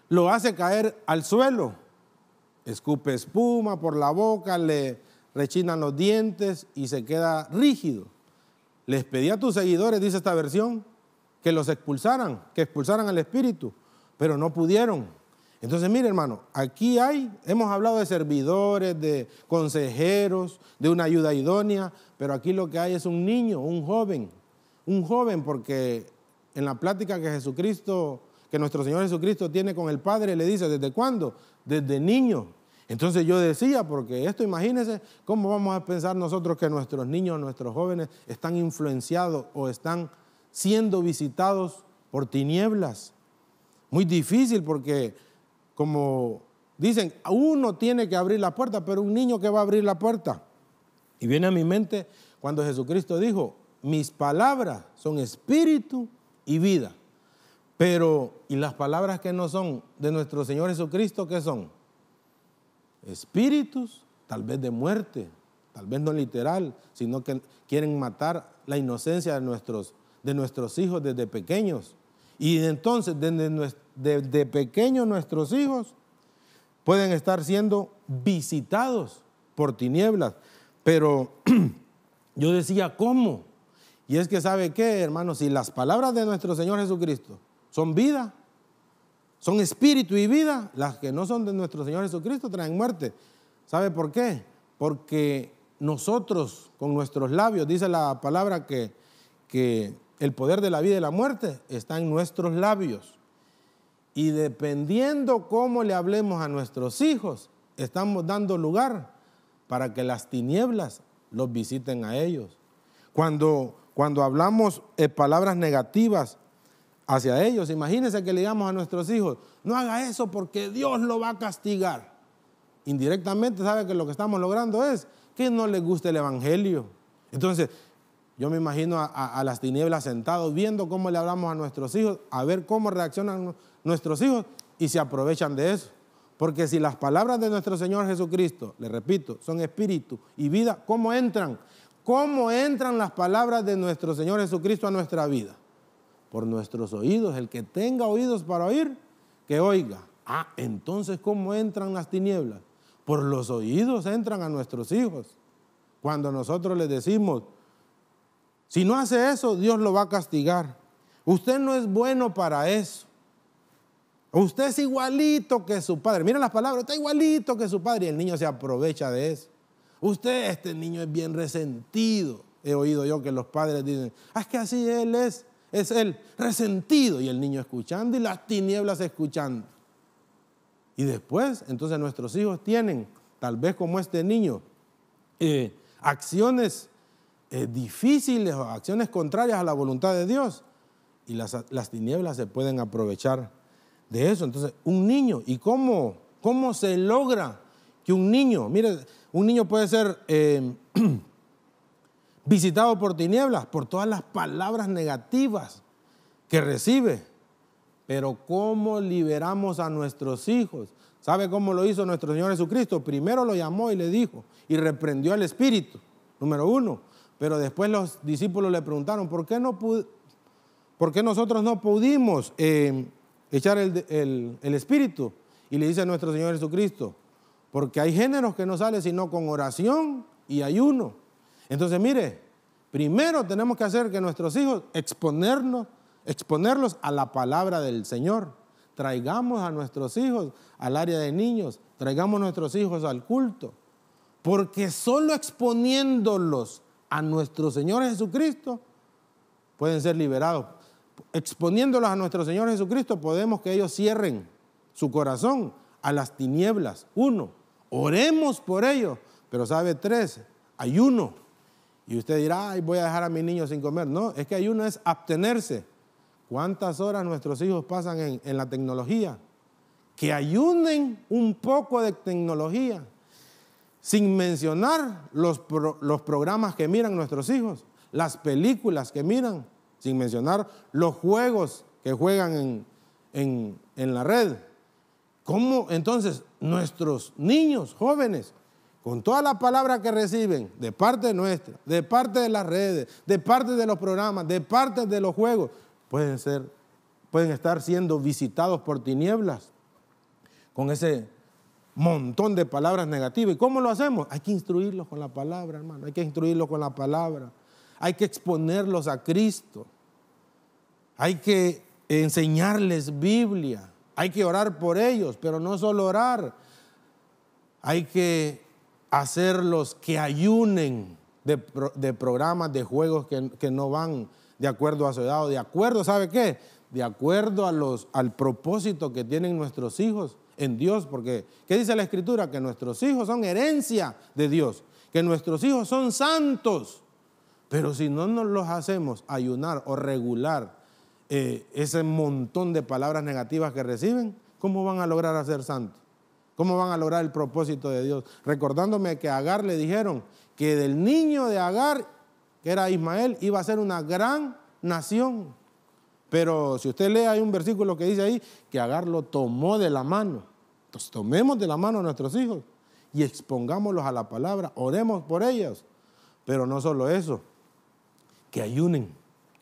lo hace caer al suelo escupe espuma por la boca, le rechinan los dientes y se queda rígido. Les pedí a tus seguidores, dice esta versión, que los expulsaran, que expulsaran al espíritu, pero no pudieron. Entonces, mire, hermano, aquí hay, hemos hablado de servidores, de consejeros, de una ayuda idónea, pero aquí lo que hay es un niño, un joven, un joven, porque en la plática que Jesucristo, que nuestro Señor Jesucristo tiene con el Padre, le dice, ¿desde cuándo? desde niño. Entonces yo decía, porque esto imagínense, ¿cómo vamos a pensar nosotros que nuestros niños, nuestros jóvenes están influenciados o están siendo visitados por tinieblas? Muy difícil porque, como dicen, uno tiene que abrir la puerta, pero un niño que va a abrir la puerta. Y viene a mi mente cuando Jesucristo dijo, mis palabras son espíritu y vida. Pero, ¿y las palabras que no son de nuestro Señor Jesucristo, qué son? Espíritus, tal vez de muerte, tal vez no literal, sino que quieren matar la inocencia de nuestros, de nuestros hijos desde pequeños. Y entonces, desde, desde pequeños nuestros hijos pueden estar siendo visitados por tinieblas. Pero yo decía, ¿cómo? Y es que, ¿sabe qué, hermanos? Si las palabras de nuestro Señor Jesucristo son vida, son espíritu y vida. Las que no son de nuestro Señor Jesucristo traen muerte. ¿Sabe por qué? Porque nosotros con nuestros labios, dice la palabra que, que el poder de la vida y la muerte está en nuestros labios. Y dependiendo cómo le hablemos a nuestros hijos, estamos dando lugar para que las tinieblas los visiten a ellos. Cuando, cuando hablamos eh, palabras negativas hacia ellos. Imagínense que le digamos a nuestros hijos, no haga eso porque Dios lo va a castigar. Indirectamente sabe que lo que estamos logrando es que no les guste el Evangelio. Entonces, yo me imagino a, las tinieblas sentados viendo cómo le hablamos a nuestros hijos, a ver cómo reaccionan nuestros hijos y se aprovechan de eso. Porque si las palabras de nuestro Señor Jesucristo, le repito, son espíritu y vida, ¿cómo entran? ¿Cómo entran las palabras de nuestro Señor Jesucristo a nuestra vida? por nuestros oídos. El que tenga oídos para oír, que oiga. Ah, entonces, ¿cómo entran las tinieblas? Por los oídos entran a nuestros hijos. Cuando nosotros les decimos, si no hace eso, Dios lo va a castigar. Usted no es bueno para eso. Usted es igualito que su padre. Mira las palabras, está igualito que su padre. Y el niño se aprovecha de eso. Usted, este niño es bien resentido. He oído yo que los padres dicen, ah, es que así él es. Es el resentido y el niño escuchando y las tinieblas escuchando. Y después, entonces nuestros hijos tienen, tal vez como este niño, eh, acciones eh, difíciles o acciones contrarias a la voluntad de Dios. Y las, tinieblas se pueden aprovechar de eso. Entonces, un niño, ¿y cómo, cómo se logra que un niño, mire, un niño puede ser... Eh, visitado por tinieblas, por todas las palabras negativas que recibe. Pero ¿cómo liberamos a nuestros hijos? ¿Sabe cómo lo hizo nuestro Señor Jesucristo? Primero lo llamó y le dijo, y reprendió al Espíritu, número uno. Pero después los discípulos le preguntaron, ¿por qué, no nosotros no pudimos eh, echar el, el Espíritu? Y le dice a nuestro Señor Jesucristo, porque hay géneros que no salen sino con oración y ayuno. Entonces, mire, primero tenemos que hacer que nuestros hijos exponernos, exponerlos a la palabra del Señor. Traigamos a nuestros hijos al área de niños, traigamos a nuestros hijos al culto, porque solo exponiéndolos a nuestro Señor Jesucristo pueden ser liberados. Exponiéndolos a nuestro Señor Jesucristo podemos que ellos cierren su corazón a las tinieblas. Uno, oremos por ellos, pero sabe tres, hay ayuno y usted dirá, voy a dejar a mi niño sin comer. No, es que ayuno es abstenerse. ¿Cuántas horas nuestros hijos pasan en, la tecnología? Que ayuden un poco de tecnología, sin mencionar los, programas que miran nuestros hijos, las películas que miran, sin mencionar los juegos que juegan en, en la red. ¿Cómo entonces nuestros niños jóvenes con todas las palabras que reciben de parte nuestra, de parte de las redes, de parte de los programas, de parte de los juegos, pueden ser, pueden estar siendo visitados por tinieblas con ese montón de palabras negativas. ¿Y cómo lo hacemos? Hay que instruirlos con la palabra, hermano. Hay que instruirlos con la palabra. Hay que exponerlos a Cristo. Hay que enseñarles Biblia. Hay que orar por ellos, pero no solo orar. Hay que hacerlos que ayunen de, programas, de juegos que, no van de acuerdo a su edad o de acuerdo, ¿sabe qué? De acuerdo a los, al propósito que tienen nuestros hijos en Dios, porque ¿qué dice la Escritura? Que nuestros hijos son herencia de Dios, que nuestros hijos son santos, pero si no nos los hacemos ayunar o regular eh, ese montón de palabras negativas que reciben, ¿cómo van a lograr hacer santos? ¿Cómo van a lograr el propósito de Dios? Recordándome que a Agar le dijeron que del niño de Agar, que era Ismael, iba a ser una gran nación. Pero si usted lee, hay un versículo que dice ahí que Agar lo tomó de la mano. Entonces tomemos de la mano a nuestros hijos y expongámoslos a la palabra, oremos por ellos. Pero no solo eso, que ayunen,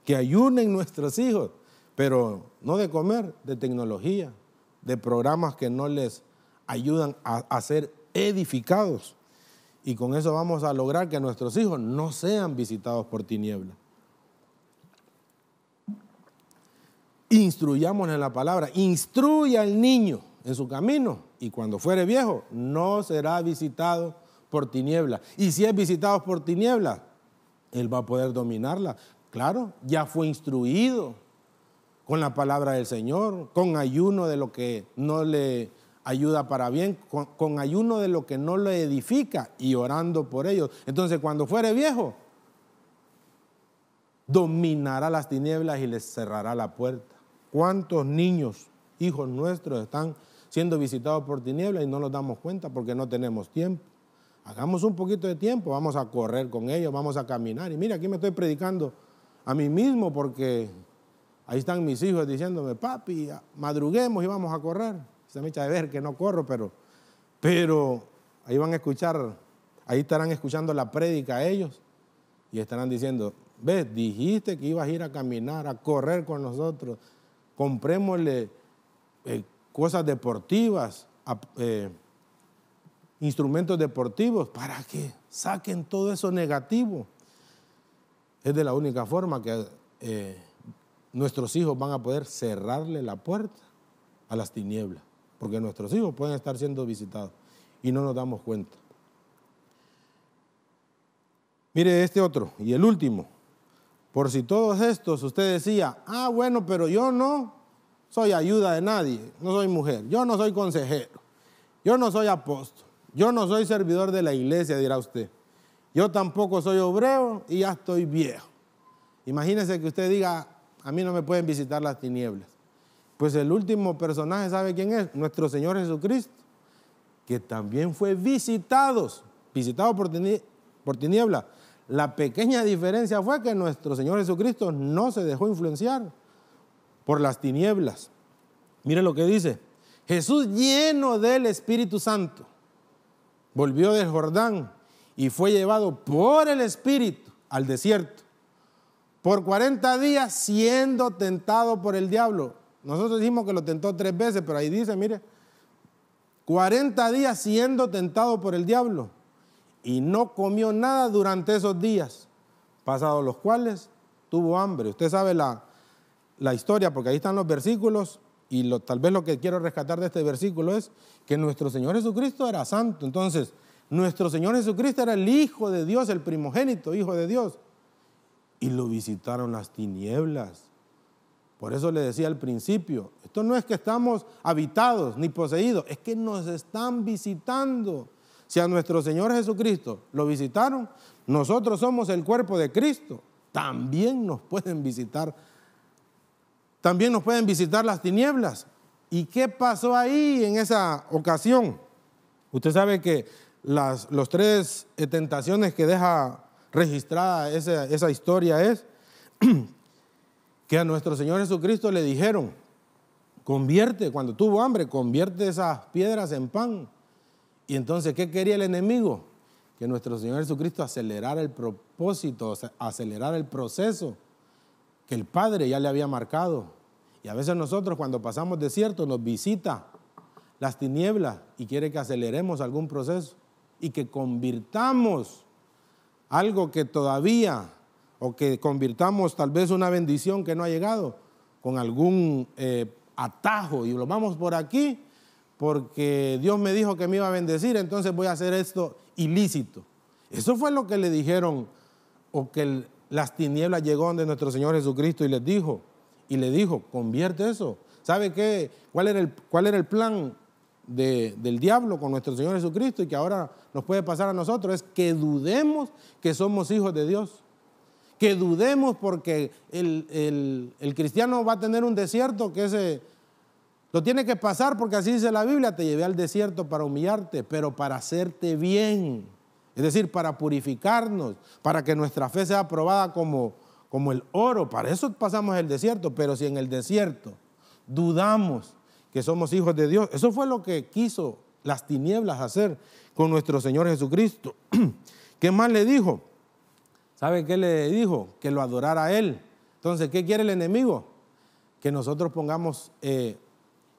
que ayunen nuestros hijos, pero no de comer, de tecnología, de programas que no les ayudan a, ser edificados. Y con eso vamos a lograr que nuestros hijos no sean visitados por tinieblas. Instruyamos en la palabra, instruya al niño en su camino y cuando fuere viejo no será visitado por tinieblas. Y si es visitado por tinieblas, él va a poder dominarla. Claro, ya fue instruido con la palabra del Señor, con ayuno de lo que no le ayuda para bien, con, ayuno de lo que no le edifica y orando por ellos. Entonces, cuando fuere viejo, dominará las tinieblas y les cerrará la puerta. ¿Cuántos niños, hijos nuestros, están siendo visitados por tinieblas y no nos damos cuenta porque no tenemos tiempo? Hagamos un poquito de tiempo, vamos a correr con ellos, vamos a caminar. Y mira, aquí me estoy predicando a mí mismo porque ahí están mis hijos diciéndome, papi, madruguemos y vamos a correr me echa de ver que no corro, pero, pero ahí van a escuchar, ahí estarán escuchando la prédica ellos y estarán diciendo, ves, dijiste que ibas a ir a caminar, a correr con nosotros, comprémosle eh, cosas deportivas, eh, instrumentos deportivos, para que saquen todo eso negativo. Es de la única forma que eh, nuestros hijos van a poder cerrarle la puerta a las tinieblas porque nuestros hijos pueden estar siendo visitados y no nos damos cuenta. Mire este otro y el último. Por si todos estos usted decía, ah, bueno, pero yo no soy ayuda de nadie, no soy mujer, yo no soy consejero, yo no soy apóstol, yo no soy servidor de la iglesia, dirá usted. Yo tampoco soy obrero y ya estoy viejo. Imagínese que usted diga, a mí no me pueden visitar las tinieblas. Pues el último personaje, ¿sabe quién es? Nuestro Señor Jesucristo, que también fue visitado, visitado por, tinieblas. La pequeña diferencia fue que nuestro Señor Jesucristo no se dejó influenciar por las tinieblas. Mire lo que dice. Jesús lleno del Espíritu Santo volvió del Jordán y fue llevado por el Espíritu al desierto por 40 días siendo tentado por el diablo. Nosotros dijimos que lo tentó tres veces, pero ahí dice, mire, 40 días siendo tentado por el diablo y no comió nada durante esos días, pasados los cuales tuvo hambre. Usted sabe la, historia, porque ahí están los versículos, y tal vez lo que quiero rescatar de este versículo es que nuestro Señor Jesucristo era santo. Entonces, nuestro Señor Jesucristo era el Hijo de Dios, el primogénito Hijo de Dios. Y lo visitaron las tinieblas. Por eso le decía al principio, esto no es que estamos habitados ni poseídos, es que nos están visitando. Si a nuestro Señor Jesucristo lo visitaron, nosotros somos el cuerpo de Cristo, también nos pueden visitar. También nos pueden visitar las tinieblas. ¿Y qué pasó ahí en esa ocasión? Usted sabe que las los tres tentaciones que deja registrada esa, esa historia es que a nuestro Señor Jesucristo le dijeron, convierte, cuando tuvo hambre, convierte esas piedras en pan. Y entonces, ¿qué quería el enemigo? Que nuestro Señor Jesucristo acelerara el propósito, acelerara el proceso que el Padre ya le había marcado. Y a veces nosotros cuando pasamos desierto nos visita las tinieblas y quiere que aceleremos algún proceso y que convirtamos algo que todavía o que convirtamos tal vez una bendición que no ha llegado con algún eh, atajo y lo vamos por aquí porque Dios me dijo que me iba a bendecir, entonces voy a hacer esto ilícito. Eso fue lo que le dijeron o que las tinieblas llegaron de nuestro Señor Jesucristo y les dijo, y le dijo, convierte eso. ¿Sabe qué? ¿Cuál era el, plan del diablo con nuestro Señor Jesucristo y que ahora nos puede pasar a nosotros? Es que dudemos que somos hijos de Dios que dudemos porque el, cristiano va a tener un desierto que ese lo tiene que pasar porque así dice la Biblia, te llevé al desierto para humillarte, pero para hacerte bien, es decir, para purificarnos, para que nuestra fe sea aprobada como, como el oro, para eso pasamos el desierto, pero si en el desierto dudamos que somos hijos de Dios, eso fue lo que quiso las tinieblas hacer con nuestro Señor Jesucristo. ¿Qué más le dijo? ¿Sabe qué le dijo? Que lo adorara a él. Entonces, ¿qué quiere el enemigo? Que nosotros pongamos, eh,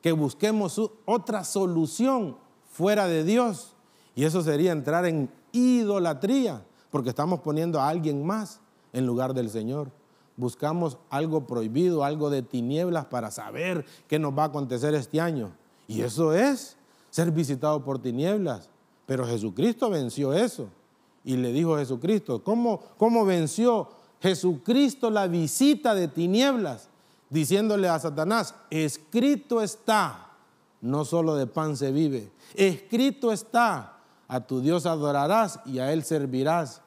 que busquemos otra solución fuera de Dios. Y eso sería entrar en idolatría, porque estamos poniendo a alguien más en lugar del Señor. Buscamos algo prohibido, algo de tinieblas para saber qué nos va a acontecer este año. Y eso es ser visitado por tinieblas. Pero Jesucristo venció eso. Y le dijo Jesucristo, ¿cómo, ¿cómo venció Jesucristo la visita de tinieblas? Diciéndole a Satanás, escrito está, no solo de pan se vive, escrito está, a tu Dios adorarás y a Él servirás.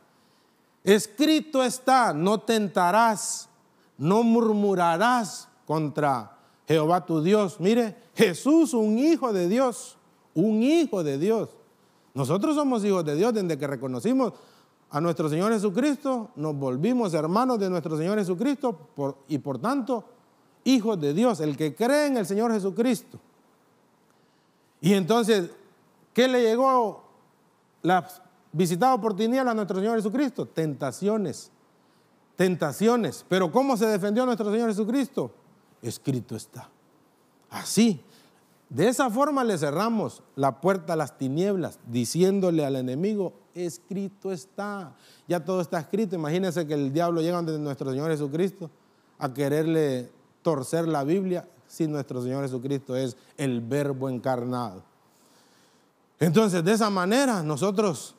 Escrito está, no tentarás, no murmurarás contra Jehová tu Dios. Mire, Jesús, un hijo de Dios, un hijo de Dios, nosotros somos hijos de Dios desde que reconocimos a nuestro Señor Jesucristo, nos volvimos hermanos de nuestro Señor Jesucristo y por tanto hijos de Dios, el que cree en el Señor Jesucristo. Y entonces, ¿qué le llegó la visitada oportunidad a nuestro Señor Jesucristo? Tentaciones, tentaciones. Pero ¿cómo se defendió nuestro Señor Jesucristo? Escrito está. Así, de esa forma le cerramos la puerta a las tinieblas, diciéndole al enemigo, escrito está, ya todo está escrito. Imagínense que el diablo llega ante nuestro Señor Jesucristo a quererle torcer la Biblia si nuestro Señor Jesucristo es el verbo encarnado. Entonces, de esa manera nosotros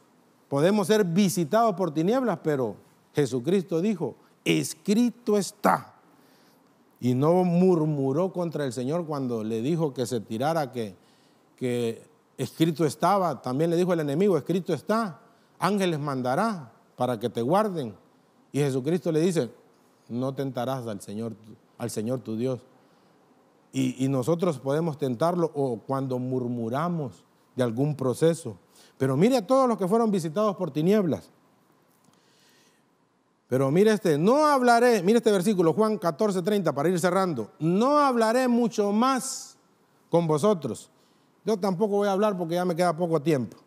podemos ser visitados por tinieblas, pero Jesucristo dijo, escrito está y no murmuró contra el Señor cuando le dijo que se tirara, que, escrito estaba. También le dijo el enemigo, escrito está, ángeles mandará para que te guarden. Y Jesucristo le dice, no tentarás al Señor, al Señor tu Dios. y nosotros podemos tentarlo o cuando murmuramos de algún proceso. Pero mire a todos los que fueron visitados por tinieblas. Pero mire este, no hablaré, mire este versículo, Juan 14, 30, para ir cerrando. No hablaré mucho más con vosotros. Yo tampoco voy a hablar porque ya me queda poco tiempo.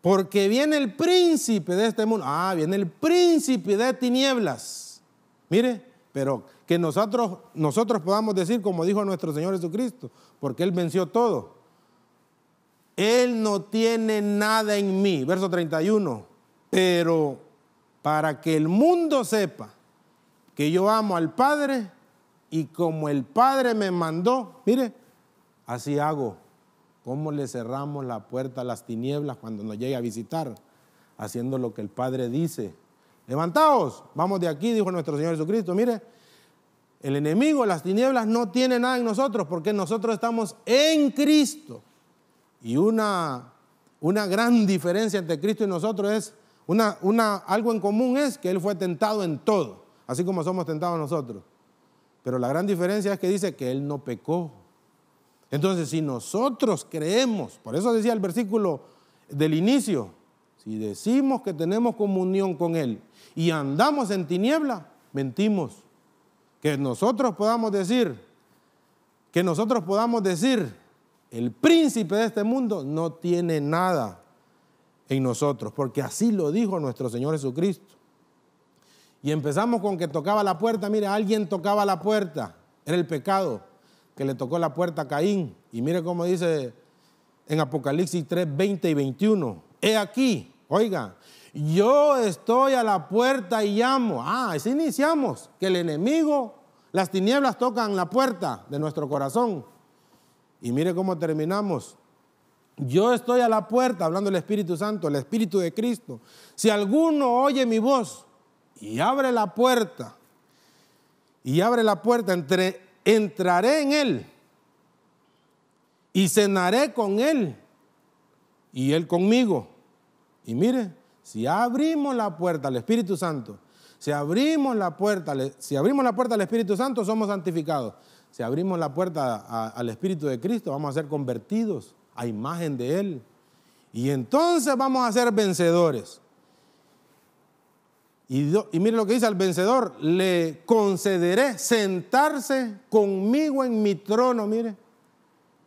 Porque viene el príncipe de este mundo. Ah, viene el príncipe de tinieblas. Mire, pero que nosotros, nosotros podamos decir, como dijo nuestro Señor Jesucristo, porque Él venció todo. Él no tiene nada en mí. Verso 31. Pero para que el mundo sepa que yo amo al Padre y como el Padre me mandó, mire, así hago. ¿Cómo le cerramos la puerta a las tinieblas cuando nos llegue a visitar? Haciendo lo que el Padre dice. Levantaos, vamos de aquí, dijo nuestro Señor Jesucristo. Mire, el enemigo, las tinieblas no tiene nada en nosotros porque nosotros estamos en Cristo. Y una, una gran diferencia entre Cristo y nosotros es una, algo en común es que él fue tentado en todo, así como somos tentados nosotros. Pero la gran diferencia es que dice que él no pecó. Entonces, si nosotros creemos, por eso decía el versículo del inicio, si decimos que tenemos comunión con él y andamos en tiniebla, mentimos. Que nosotros podamos decir, que nosotros podamos decir, el príncipe de este mundo no tiene nada en nosotros, porque así lo dijo nuestro Señor Jesucristo. Y empezamos con que tocaba la puerta, mire, alguien tocaba la puerta, era el pecado que le tocó la puerta a Caín. Y mire cómo dice en Apocalipsis 3, 20 y 21, he aquí, oiga, yo estoy a la puerta y llamo. Ah, así iniciamos, que el enemigo, las tinieblas tocan la puerta de nuestro corazón. Y mire cómo terminamos. Yo estoy a la puerta hablando el Espíritu Santo, el Espíritu de Cristo. Si alguno oye mi voz y abre la puerta, y abre la puerta, entraré en él y cenaré con él y él conmigo. Y mire, si abrimos la puerta al Espíritu Santo, si abrimos la puerta, si abrimos la puerta al Espíritu Santo, somos santificados. Si abrimos la puerta al Espíritu de Cristo, vamos a ser convertidos a imagen de Él. Y entonces vamos a ser vencedores. Y, mire lo que dice al vencedor, le concederé sentarse conmigo en mi trono, mire,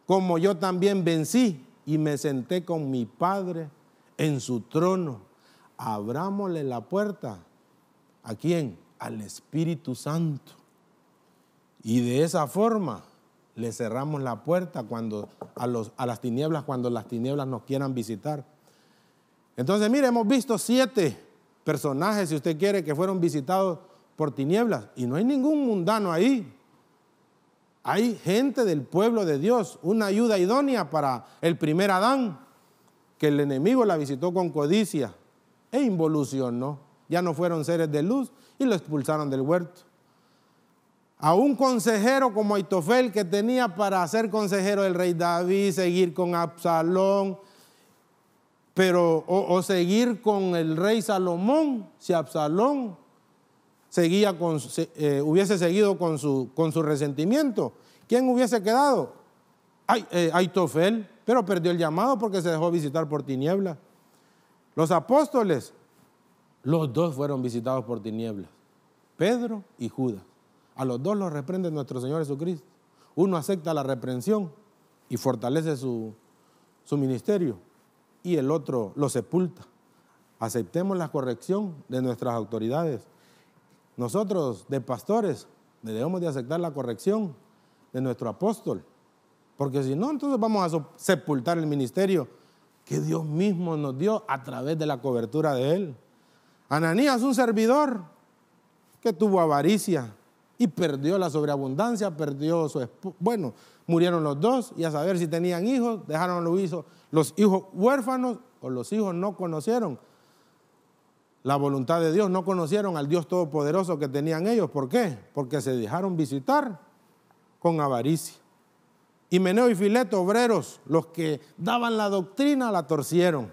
como yo también vencí y me senté con mi Padre en su trono. Abrámosle la puerta. ¿A quién? Al Espíritu Santo. Y de esa forma le cerramos la puerta cuando, a, a las tinieblas cuando las tinieblas nos quieran visitar. Entonces, mire, hemos visto siete personajes, si usted quiere, que fueron visitados por tinieblas y no hay ningún mundano ahí. Hay gente del pueblo de Dios, una ayuda idónea para el primer Adán, que el enemigo la visitó con codicia e involucionó. Ya no fueron seres de luz y lo expulsaron del huerto a un consejero como Aitofel que tenía para ser consejero del rey David, seguir con Absalón, pero, o, seguir con el rey Salomón, si Absalón eh, hubiese seguido con su, con su resentimiento. ¿Quién hubiese quedado? Ay, eh, Aitofel, pero perdió el llamado porque se dejó visitar por tinieblas. Los apóstoles, los dos fueron visitados por tinieblas, Pedro y Judas. A los dos los reprende nuestro Señor Jesucristo. Uno acepta la reprensión y fortalece su, su ministerio y el otro lo sepulta. Aceptemos la corrección de nuestras autoridades. Nosotros, de pastores, debemos de aceptar la corrección de nuestro apóstol, porque si no, entonces vamos a sepultar el ministerio que Dios mismo nos dio a través de la cobertura de él. Ananías, un servidor que tuvo avaricia, y perdió la sobreabundancia, perdió su Bueno, murieron los dos y a saber si tenían hijos, dejaron los hijos, los hijos huérfanos o los hijos no conocieron la voluntad de Dios, no conocieron al Dios todopoderoso que tenían ellos. ¿Por qué? Porque se dejaron visitar con avaricia. Y Meneo y Fileto, obreros, los que daban la doctrina, la torcieron.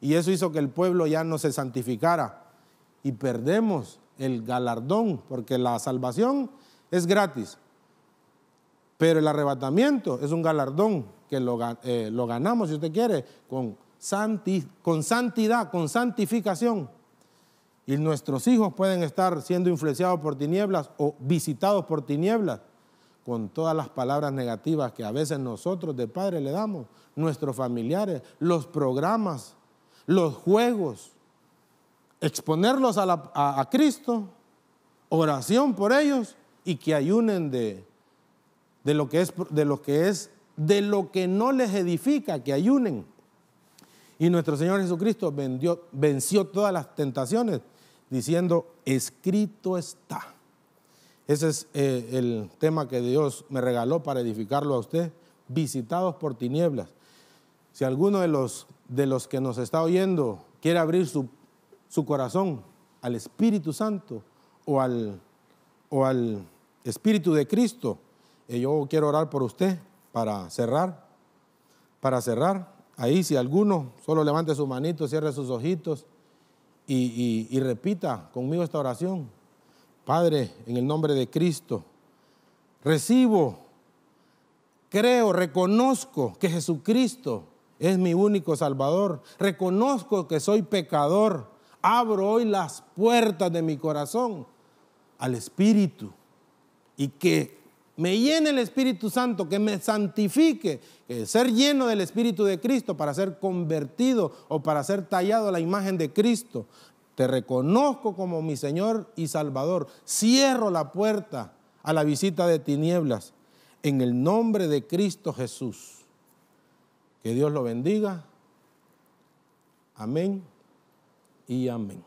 Y eso hizo que el pueblo ya no se santificara. Y perdemos el galardón, porque la salvación es gratis, pero el arrebatamiento es un galardón que lo, eh, ganamos, si usted quiere, con, con santidad, con santificación. Y nuestros hijos pueden estar siendo influenciados por tinieblas o visitados por tinieblas con todas las palabras negativas que a veces nosotros de padre le damos, nuestros familiares, los programas, los juegos, exponerlos a, Cristo, oración por ellos y que ayunen de, de, lo que es, de lo que es, de lo que no les edifica, que ayunen. Y nuestro Señor Jesucristo venció todas las tentaciones diciendo, escrito está. Ese es eh, el tema que Dios me regaló para edificarlo a usted, visitados por tinieblas. Si alguno de los, de los que nos está oyendo quiere abrir su, su corazón al Espíritu Santo o al, o al Espíritu de Cristo. Y eh, yo quiero orar por usted para cerrar, para cerrar. Ahí si alguno, solo levante su manito, cierre sus ojitos y, y repita conmigo esta oración. Padre, en el nombre de Cristo, recibo, creo, reconozco que Jesucristo es mi único Salvador. Reconozco que soy pecador abro hoy las puertas de mi corazón al Espíritu y que me llene el Espíritu Santo, que me santifique, que ser lleno del Espíritu de Cristo para ser convertido o para ser tallado a la imagen de Cristo. Te reconozco como mi Señor y Salvador. Cierro la puerta a la visita de tinieblas en el nombre de Cristo Jesús. Que Dios lo bendiga. Amén. e amém.